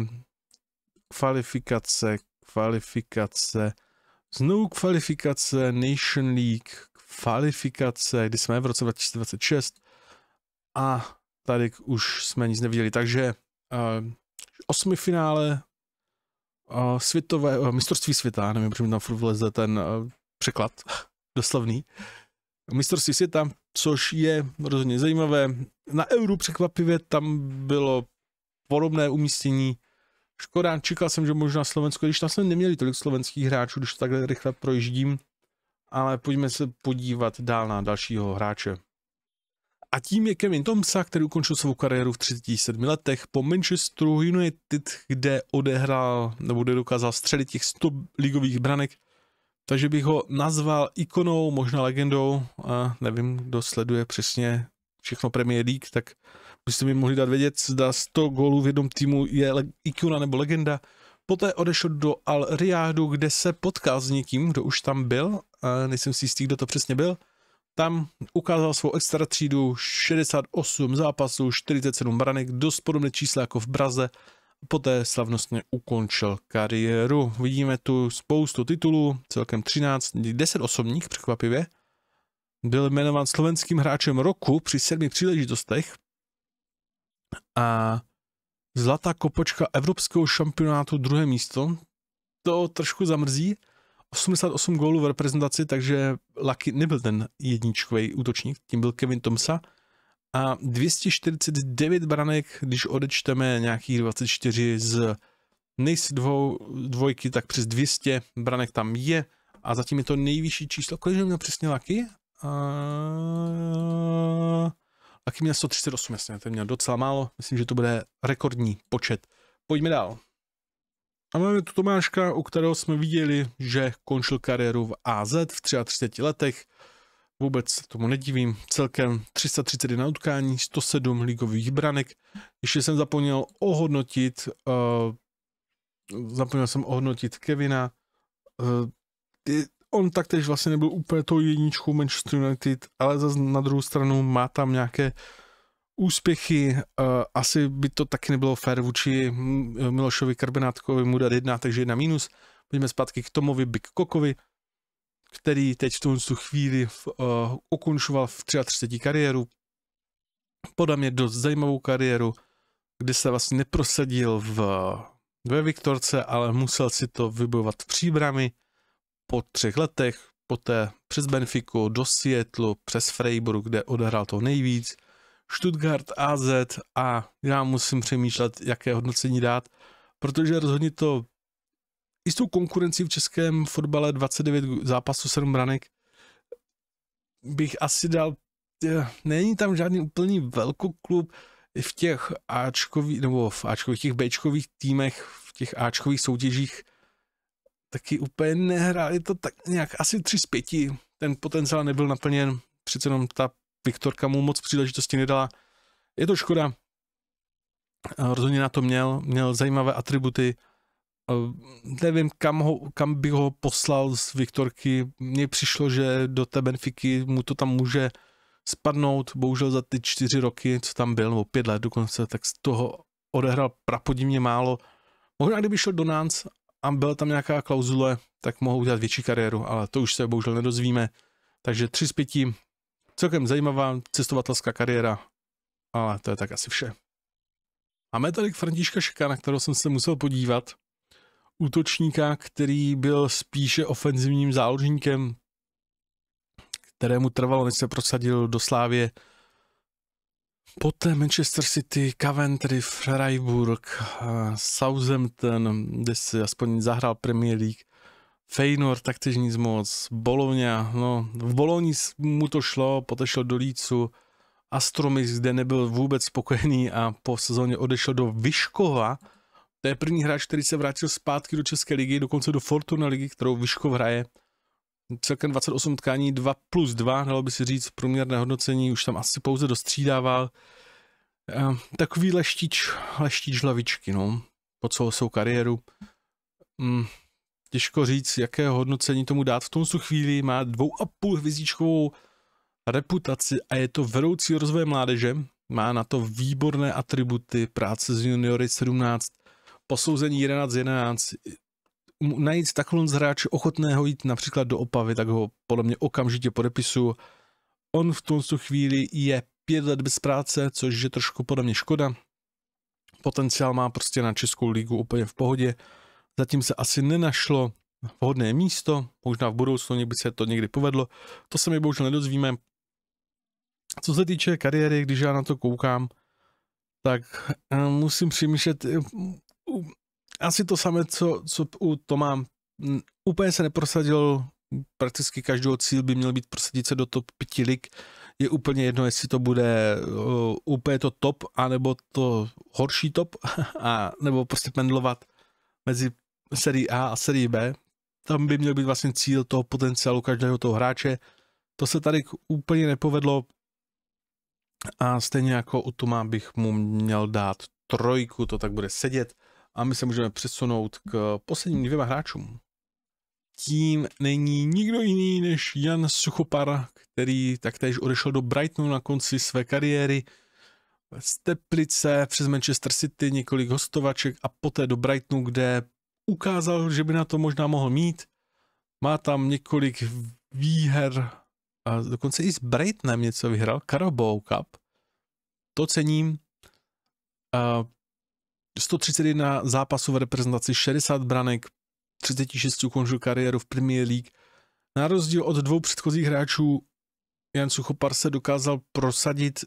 kvalifikace, kvalifikace, znovu kvalifikace Nation League, kvalifikace, kdy jsme v roce 2026 a tady už jsme nic neviděli. Takže uh, osmi finále uh, světové, uh, mistrovství světa, nevím, proč mi tam furt vleze ten uh, překlad doslovný, mistrovství světa, což je rozhodně zajímavé. Na euru překvapivě tam bylo podobné umístění. Škoda, čekal jsem, že možná Slovensko, když tam jsme neměli tolik slovenských hráčů, když to takhle rychle projíždím, ale pojďme se podívat dál na dalšího hráče. A tím je Kevin Tomsa, který ukončil svou kariéru v 37 letech po Manchesteru United, kde odehrál nebo kde dokázal střelit těch 100 ligových branek. Takže bych ho nazval ikonou, možná legendou. A nevím, kdo sleduje přesně všechno Premier League, tak byste mi mohli dát vědět, zda 100 gólů v jednom týmu je ikona nebo legenda. Poté odešel do Al Riádu, kde se potkal s někým, kdo už tam byl nejsem si jistý, kdo to přesně byl. Tam ukázal svou extra třídu 68 zápasů, 47 branek, dost podobné čísla jako v Braze. Poté slavnostně ukončil kariéru. Vidíme tu spoustu titulů, celkem 13, 10 osobních překvapivě. Byl jmenován slovenským hráčem roku při sedmi příležitostech a zlatá kopočka evropského šampionátu druhé místo. To trošku zamrzí, 88 gólů v reprezentaci, takže Lucky nebyl ten jedničkový útočník, tím byl Kevin Tomsa. A 249 branek, když odečteme nějakých 24 z nejs dvou, dvojky, tak přes 200 branek tam je a zatím je to nejvyšší číslo. Kolik měl přesně Lucky? A... Lucky měl 138, jasně, ten měl docela málo. Myslím, že to bude rekordní počet. Pojďme dál. A máme tu Tomáška, u kterého jsme viděli, že končil kariéru v AZ v 33 letech. Vůbec tomu nedivím. Celkem 331 utkání, 107 ligových branek. Ještě jsem zapomněl ohodnotit, uh, zapomněl jsem ohodnotit Kevina. Uh, on taktéž vlastně nebyl úplně tou jedničkou Manchester United, ale zase na druhou stranu má tam nějaké uh, úspěchy. Eh, asi by to taky nebylo fér vůči hm, Milošovi Karbenátkovi mu dát jedna, takže jedna mínus. Pojďme zpátky k Tomovi Big Kokovi, který teď v tu chvíli eh, ukončoval v 33. kariéru. Podám je dost zajímavou kariéru, kde se vlastně neprosadil v, ve Viktorce, ale musel si to vybojovat v příbrami po třech letech, poté přes Benfiku do Seattleu, přes Freiburg, kde odehrál to nejvíc, Stuttgart AZ a já musím přemýšlet, jaké hodnocení dát, protože rozhodně to i s tou konkurencí v českém fotbale 29 zápasů 7 branek bych asi dal, není tam žádný úplný velkoklub v těch Ačkových, nebo v Ačkových, těch Bčkových týmech, v těch Ačkových soutěžích taky úplně nehráli to tak nějak asi 3 z 5. Ten potenciál nebyl naplněn, přece jenom ta Viktorka mu moc příležitosti nedala. Je to škoda. Rozhodně na to měl, měl zajímavé atributy. Nevím, kam, ho, kam bych ho poslal z Viktorky. Mně přišlo, že do té Benfiky mu to tam může spadnout. Bohužel za ty čtyři roky, co tam byl, nebo pět let dokonce, tak z toho odehrál prapodivně málo. Možná kdyby šel do Nance a byla tam nějaká klauzule, tak mohou udělat větší kariéru, ale to už se bohužel nedozvíme. Takže 3 z 5 Celkem zajímavá cestovatelská kariéra, ale to je tak asi vše. Máme tady Františka Šeka, na kterého jsem se musel podívat. Útočníka, který byl spíše ofenzivním záložníkem, kterému trvalo, než se prosadil do Slávě. Poté Manchester City, Coventry, Freiburg, eh, Southampton, kde si aspoň zahrál Premier League. Feyenoord taktéž nic moc, Bologna, no, v Bologni mu to šlo, poté šel do Lícu, Astromis, kde nebyl vůbec spokojený a po sezóně odešel do Vyškova, to je první hráč, který se vrátil zpátky do České ligy, dokonce do Fortuna ligy, kterou Vyškov hraje. Celkem 28 tkání, 2 plus 2, dalo by si říct, průměrné hodnocení, už tam asi pouze dostřídával. Ehm, takový leštič, leštič hlavičky, no, po celou svou kariéru. Mm, těžko říct, jaké hodnocení tomu dát. V tom chvíli má dvou a půl hvězdičkovou reputaci a je to vedoucí rozvoje mládeže. Má na to výborné atributy práce z juniory 17, posouzení 11 z 11. Najít takhle z hráče ochotného jít například do Opavy, tak ho podle mě okamžitě podepisu. On v su chvíli je pět let bez práce, což je trošku podle mě škoda. Potenciál má prostě na Českou ligu úplně v pohodě. Zatím se asi nenašlo vhodné místo, možná v budoucnu by se to někdy povedlo, to se mi bohužel nedozvíme. Co se týče kariéry, když já na to koukám, tak eh, musím přemýšlet eh, asi to samé, co, co u Toma. Úplně se neprosadil, prakticky každého cíl by měl být prosadit se do top 5 lig. Je úplně jedno, jestli to bude uh, úplně to top, anebo to horší top, a nebo prostě pendlovat mezi serii A a serii B, tam by měl být vlastně cíl toho potenciálu každého toho hráče. To se tady úplně nepovedlo a stejně jako u Tuma bych mu měl dát trojku, to tak bude sedět a my se můžeme přesunout k posledním dvěma hráčům. Tím není nikdo jiný než Jan Suchopar, který taktéž odešel do Brightonu na konci své kariéry z Teplice přes Manchester City, několik hostovaček a poté do Brightonu, kde ukázal, že by na to možná mohl mít. Má tam několik výher a dokonce i s Brightonem něco vyhrál, Carabao Cup. To cením. A 131 zápasů v reprezentaci, 60 branek, 36 ukončil kariéru v Premier League. Na rozdíl od dvou předchozích hráčů Jan Suchopar se dokázal prosadit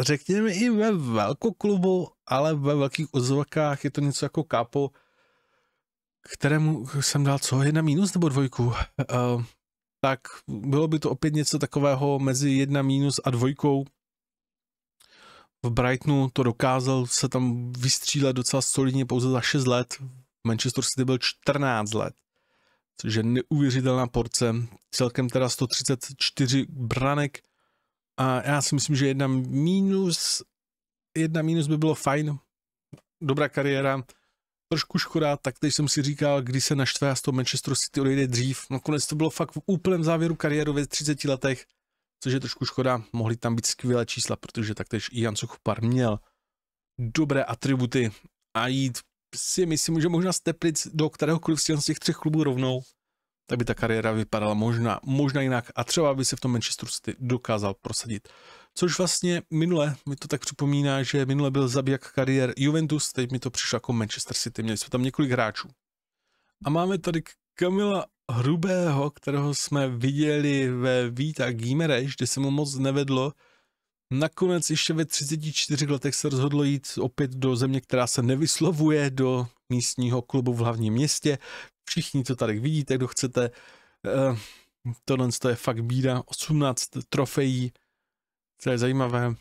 řekněme i ve velkoklubu, ale ve velkých ozvakách je to něco jako kapo kterému jsem dal co, jedna minus nebo dvojku, uh, tak bylo by to opět něco takového mezi jedna minus a dvojkou. V Brightonu to dokázal se tam vystřílet docela solidně pouze za 6 let, v Manchester City byl 14 let, což je neuvěřitelná porce, celkem teda 134 branek a já si myslím, že jedna minus, jedna minus by bylo fajn, dobrá kariéra, trošku škoda, tak teď jsem si říkal, když se naštve a z toho Manchester City odejde dřív. Nakonec to bylo fakt v úplném závěru kariéru ve 30 letech, což je trošku škoda. Mohly tam být skvělé čísla, protože taktéž i Jan Suchopar měl dobré atributy a jít si myslím, že možná steplit do kteréhokoliv z těch třech klubů rovnou, tak by ta kariéra vypadala možná, možná jinak a třeba by se v tom Manchester City dokázal prosadit. Což vlastně minule mi to tak připomíná, že minule byl zabiják kariér Juventus, teď mi to přišlo jako Manchester City, měli jsme tam několik hráčů. A máme tady Kamila Hrubého, kterého jsme viděli ve Víta Gimereš, kde se mu moc nevedlo. Nakonec ještě ve 34 letech se rozhodlo jít opět do země, která se nevyslovuje, do místního klubu v hlavním městě. Všichni to tady vidíte, kdo chcete. Eh, tohle je fakt bída. 18 trofejí, to je zajímavé.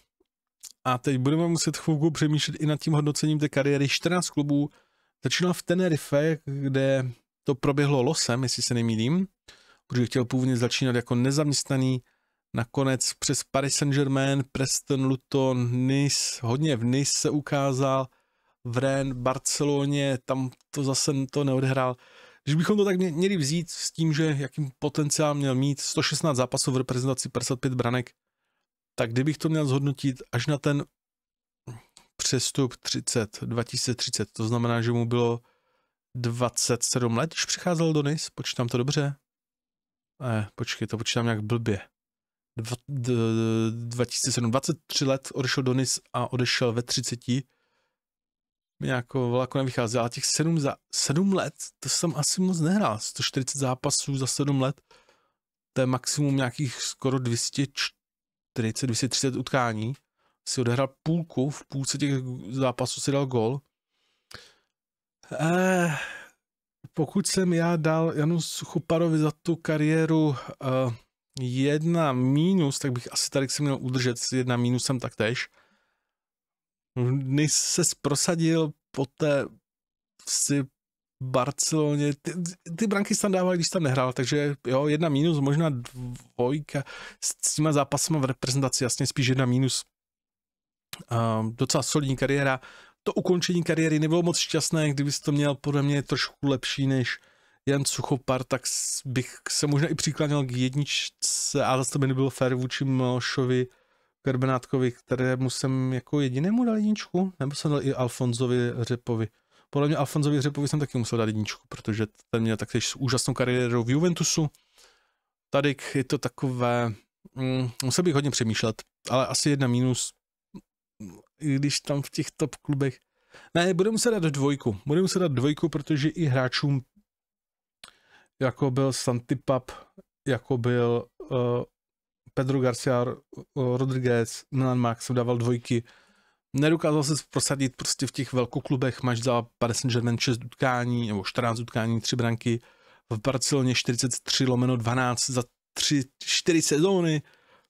A teď budeme muset chvilku přemýšlet i nad tím hodnocením té kariéry. 14 klubů začínal v Tenerife, kde to proběhlo losem, jestli se nemýlím, protože chtěl původně začínat jako nezaměstnaný, nakonec přes Paris Saint-Germain, Preston, Luton, Nice, hodně v Nice se ukázal, v Rennes, Barceloně, tam to zase to neodehrál. Když bychom to tak měli vzít s tím, že jakým potenciál měl mít, 116 zápasů v reprezentaci, 55 branek, tak kdybych to měl zhodnotit až na ten přestup 30, 2030, to znamená, že mu bylo 27 let, když přicházel do NIS, počítám to dobře? Ne, počkej, to počítám nějak blbě. Dva, d, 2007, 23 let odešel do NIS a odešel ve 30. Mě jako vlako nevychází, ale těch 7, za, 7 let, to jsem asi moc nehrál, 140 zápasů za 7 let, to je maximum nějakých skoro 200, 40, 230 utkání, si odehrál půlku, v půlce těch zápasů si dal gol. Eh, pokud jsem já dal Janu Suchuparovi za tu kariéru eh, jedna mínus, tak bych asi tady se měl udržet s jedna mínusem taktéž. Než se prosadil, poté si Barceloně, ty, ty branky tam dávali, když tam nehrál, takže jo, jedna mínus, možná dvojka s, s těma zápasama v reprezentaci, jasně spíš jedna mínus. Um, docela solidní kariéra. To ukončení kariéry nebylo moc šťastné, kdyby to měl podle mě trošku lepší než Jan Suchopar, tak bych se možná i přikláněl k jedničce, ale zase to by nebylo fér vůči Malšovi, Kerbenátkovi, kterému jsem jako jedinému dal jedničku, nebo jsem dal i Alfonzovi Řepovi podle mě Alfonsovi Hřepovi jsem taky musel dát jedničku, protože ten měl s úžasnou kariéru v Juventusu. Tady je to takové, mm, musel bych hodně přemýšlet, ale asi jedna mínus, i když tam v těch top klubech. Ne, budu muset dát dvojku, budu muset dát dvojku, protože i hráčům jako byl Santipap, jako byl uh, Pedro Garcia eh, Rodriguez, Milan Max dával dvojky, nedokázal se prosadit prostě v těch velkoklubech, máš za Paris Saint-Germain 6 utkání, nebo 14 utkání, 3 branky, v Barceloně 43 lomeno 12 za 3, 4 sezóny,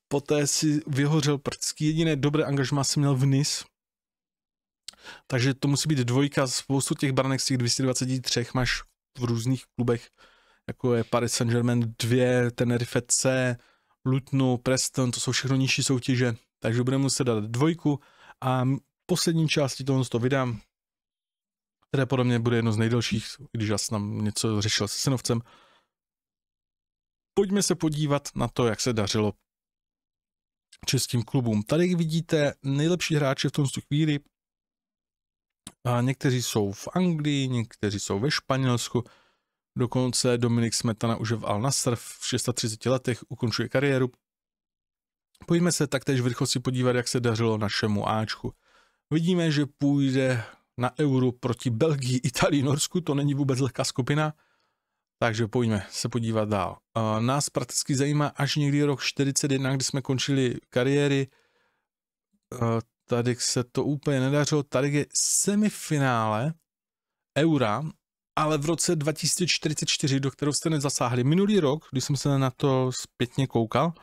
poté si vyhořel prcky, jediné dobré angažmá si měl v NIS, takže to musí být dvojka, spoustu těch branek z těch 223 máš v různých klubech, jako je Paris Saint-Germain 2, Tenerife C, Lutnu, Preston, to jsou všechno nižší soutěže, takže budeme muset dát dvojku, a poslední části tohoto toho videa, které podle mě bude jedno z nejdelších, když já jsem něco řešil se synovcem, pojďme se podívat na to, jak se dařilo českým klubům. Tady vidíte nejlepší hráče v tomto chvíli. A někteří jsou v Anglii, někteří jsou ve Španělsku. Dokonce Dominik Smetana už je v Al Nasr v 630 letech, ukončuje kariéru. Pojďme se taktéž v rychlosti podívat, jak se dařilo našemu Ačku. Vidíme, že půjde na euro proti Belgii, Itálii, Norsku, to není vůbec lehká skupina, takže pojďme se podívat dál. Nás prakticky zajímá až někdy rok 41, kdy jsme končili kariéry, tady se to úplně nedařilo, tady je semifinále Eura, ale v roce 2044, do kterého jste nezasáhli. Minulý rok, když jsem se na to zpětně koukal,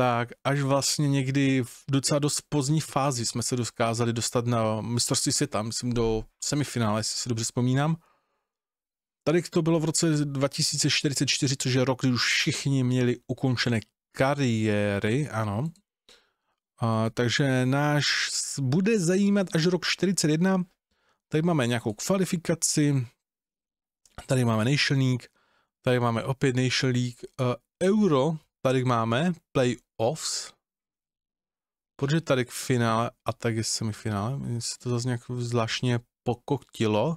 tak až vlastně někdy v docela dost pozdní fázi jsme se dokázali dostat na mistrovství světa, myslím do semifinále, jestli si dobře vzpomínám. Tady to bylo v roce 2044, což je rok, kdy už všichni měli ukončené kariéry, ano. A, takže náš bude zajímat až rok 41. Tady máme nějakou kvalifikaci, tady máme Nation League, tady máme opět Nation League, uh, Euro, tady máme playoffs, protože tady k finále a tak je semifinále, mně se to zase nějak zvláštně pokoktilo.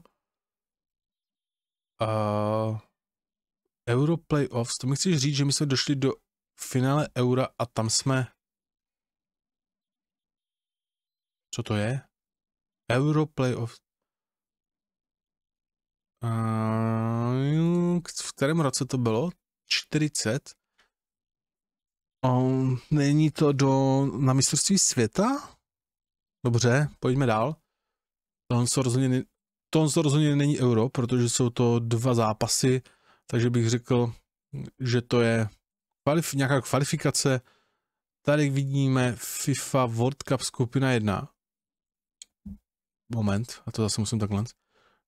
Uh, Euro playoffs, to mi chceš říct, že my jsme došli do finále Eura a tam jsme... Co to je? Euro playoffs. Uh, v kterém roce to bylo? 40? Ehm, není to do, na mistrovství světa? Dobře, pojďme dál. To rozhodně, tohle rozhodně není euro, protože jsou to dva zápasy, takže bych řekl, že to je kvalif- nějaká kvalifikace. Tady vidíme FIFA World Cup skupina 1. Moment, a to zase musím takhle.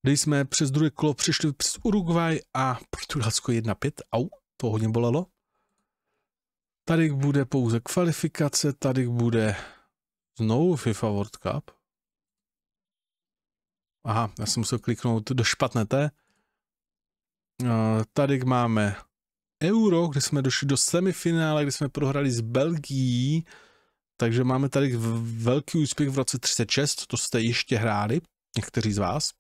Kdy jsme přes druhé kolo přišli přes Uruguay a Portugalsko 1-5. Au, to hodně bolelo. Tady bude pouze kvalifikace, tady bude znovu FIFA World Cup. Aha, já jsem musel kliknout do špatné té. Eh, tady máme Euro, kde jsme došli do semifinále, kde jsme prohrali s Belgií, takže máme tady velký úspěch v roce 36, to jste ještě hráli, někteří z vás.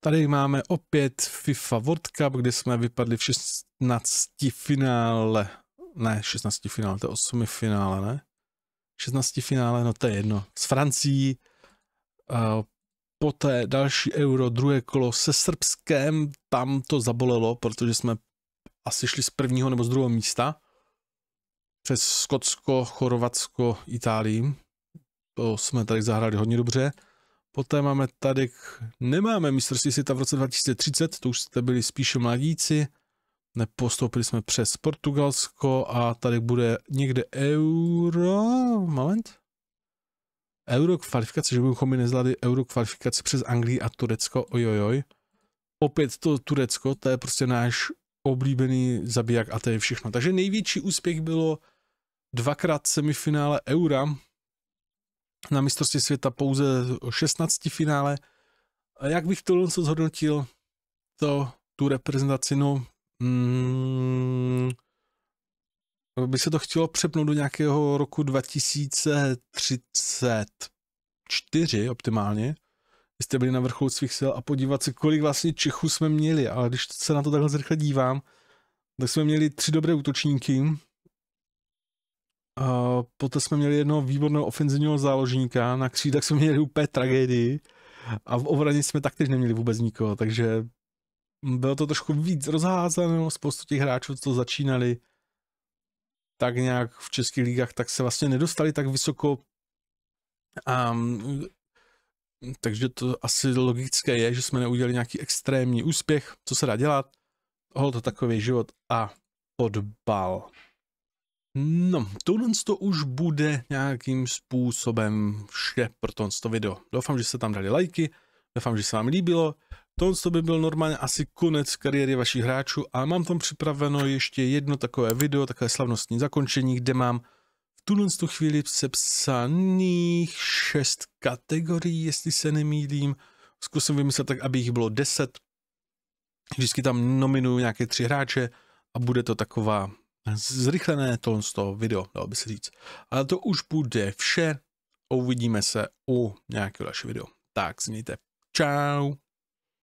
Tady máme opět FIFA World Cup, kde jsme vypadli v 16 finále ne 16 finále, to je 8 finále, ne? 16 finále, no to je jedno. S Francií, uh, poté další euro, druhé kolo se Srbskem, tam to zabolelo, protože jsme asi šli z prvního nebo z druhého místa. Přes Skotsko, Chorvatsko, Itálii. To jsme tady zahráli hodně dobře. Poté máme tady, nemáme mistrovství světa v roce 2030, to už jste byli spíše mladíci. Nepostoupili jsme přes Portugalsko a tady bude někde euro. Moment. Euro kvalifikace, že bychom mi nezvládli euro kvalifikace přes Anglii a Turecko. Ojojoj. Opět to Turecko, to je prostě náš oblíbený zabiják a to je všechno. Takže největší úspěch bylo dvakrát semifinále Eura na mistrovství světa pouze 16 finále. A jak bych to co zhodnotil, to tu reprezentaci, no mm, by se to chtělo přepnout do nějakého roku 2034 optimálně, jste byli na vrcholu svých sil a podívat se, kolik vlastně Čechů jsme měli, ale když se na to takhle zrychle dívám, tak jsme měli tři dobré útočníky, a poté jsme měli jednoho výborného ofenzivního záložníka, na křídlech jsme měli úplně tragédii a v obraně jsme taktéž neměli vůbec nikoho, takže bylo to trošku víc rozházeno, spoustu těch hráčů, co začínali tak nějak v českých ligách, tak se vlastně nedostali tak vysoko. A takže to asi logické je, že jsme neudělali nějaký extrémní úspěch, co se dá dělat. Hol to takový život a podbal. No, tohle to už bude nějakým způsobem vše pro to video. Doufám, že se tam dali lajky, doufám, že se vám líbilo, to by byl normálně asi konec kariéry vašich hráčů a mám tam připraveno ještě jedno takové video, takové slavnostní zakončení, kde mám v tuhle chvíli sepsaných šest kategorií, jestli se nemýlím. Zkusím vymyslet tak, aby jich bylo deset. Vždycky tam nominuju nějaké tři hráče a bude to taková zrychlené tohle z toho video, dalo by se říct. Ale to už bude vše. Uvidíme se u nějakého dalšího videa. Tak, změjte. Ciao.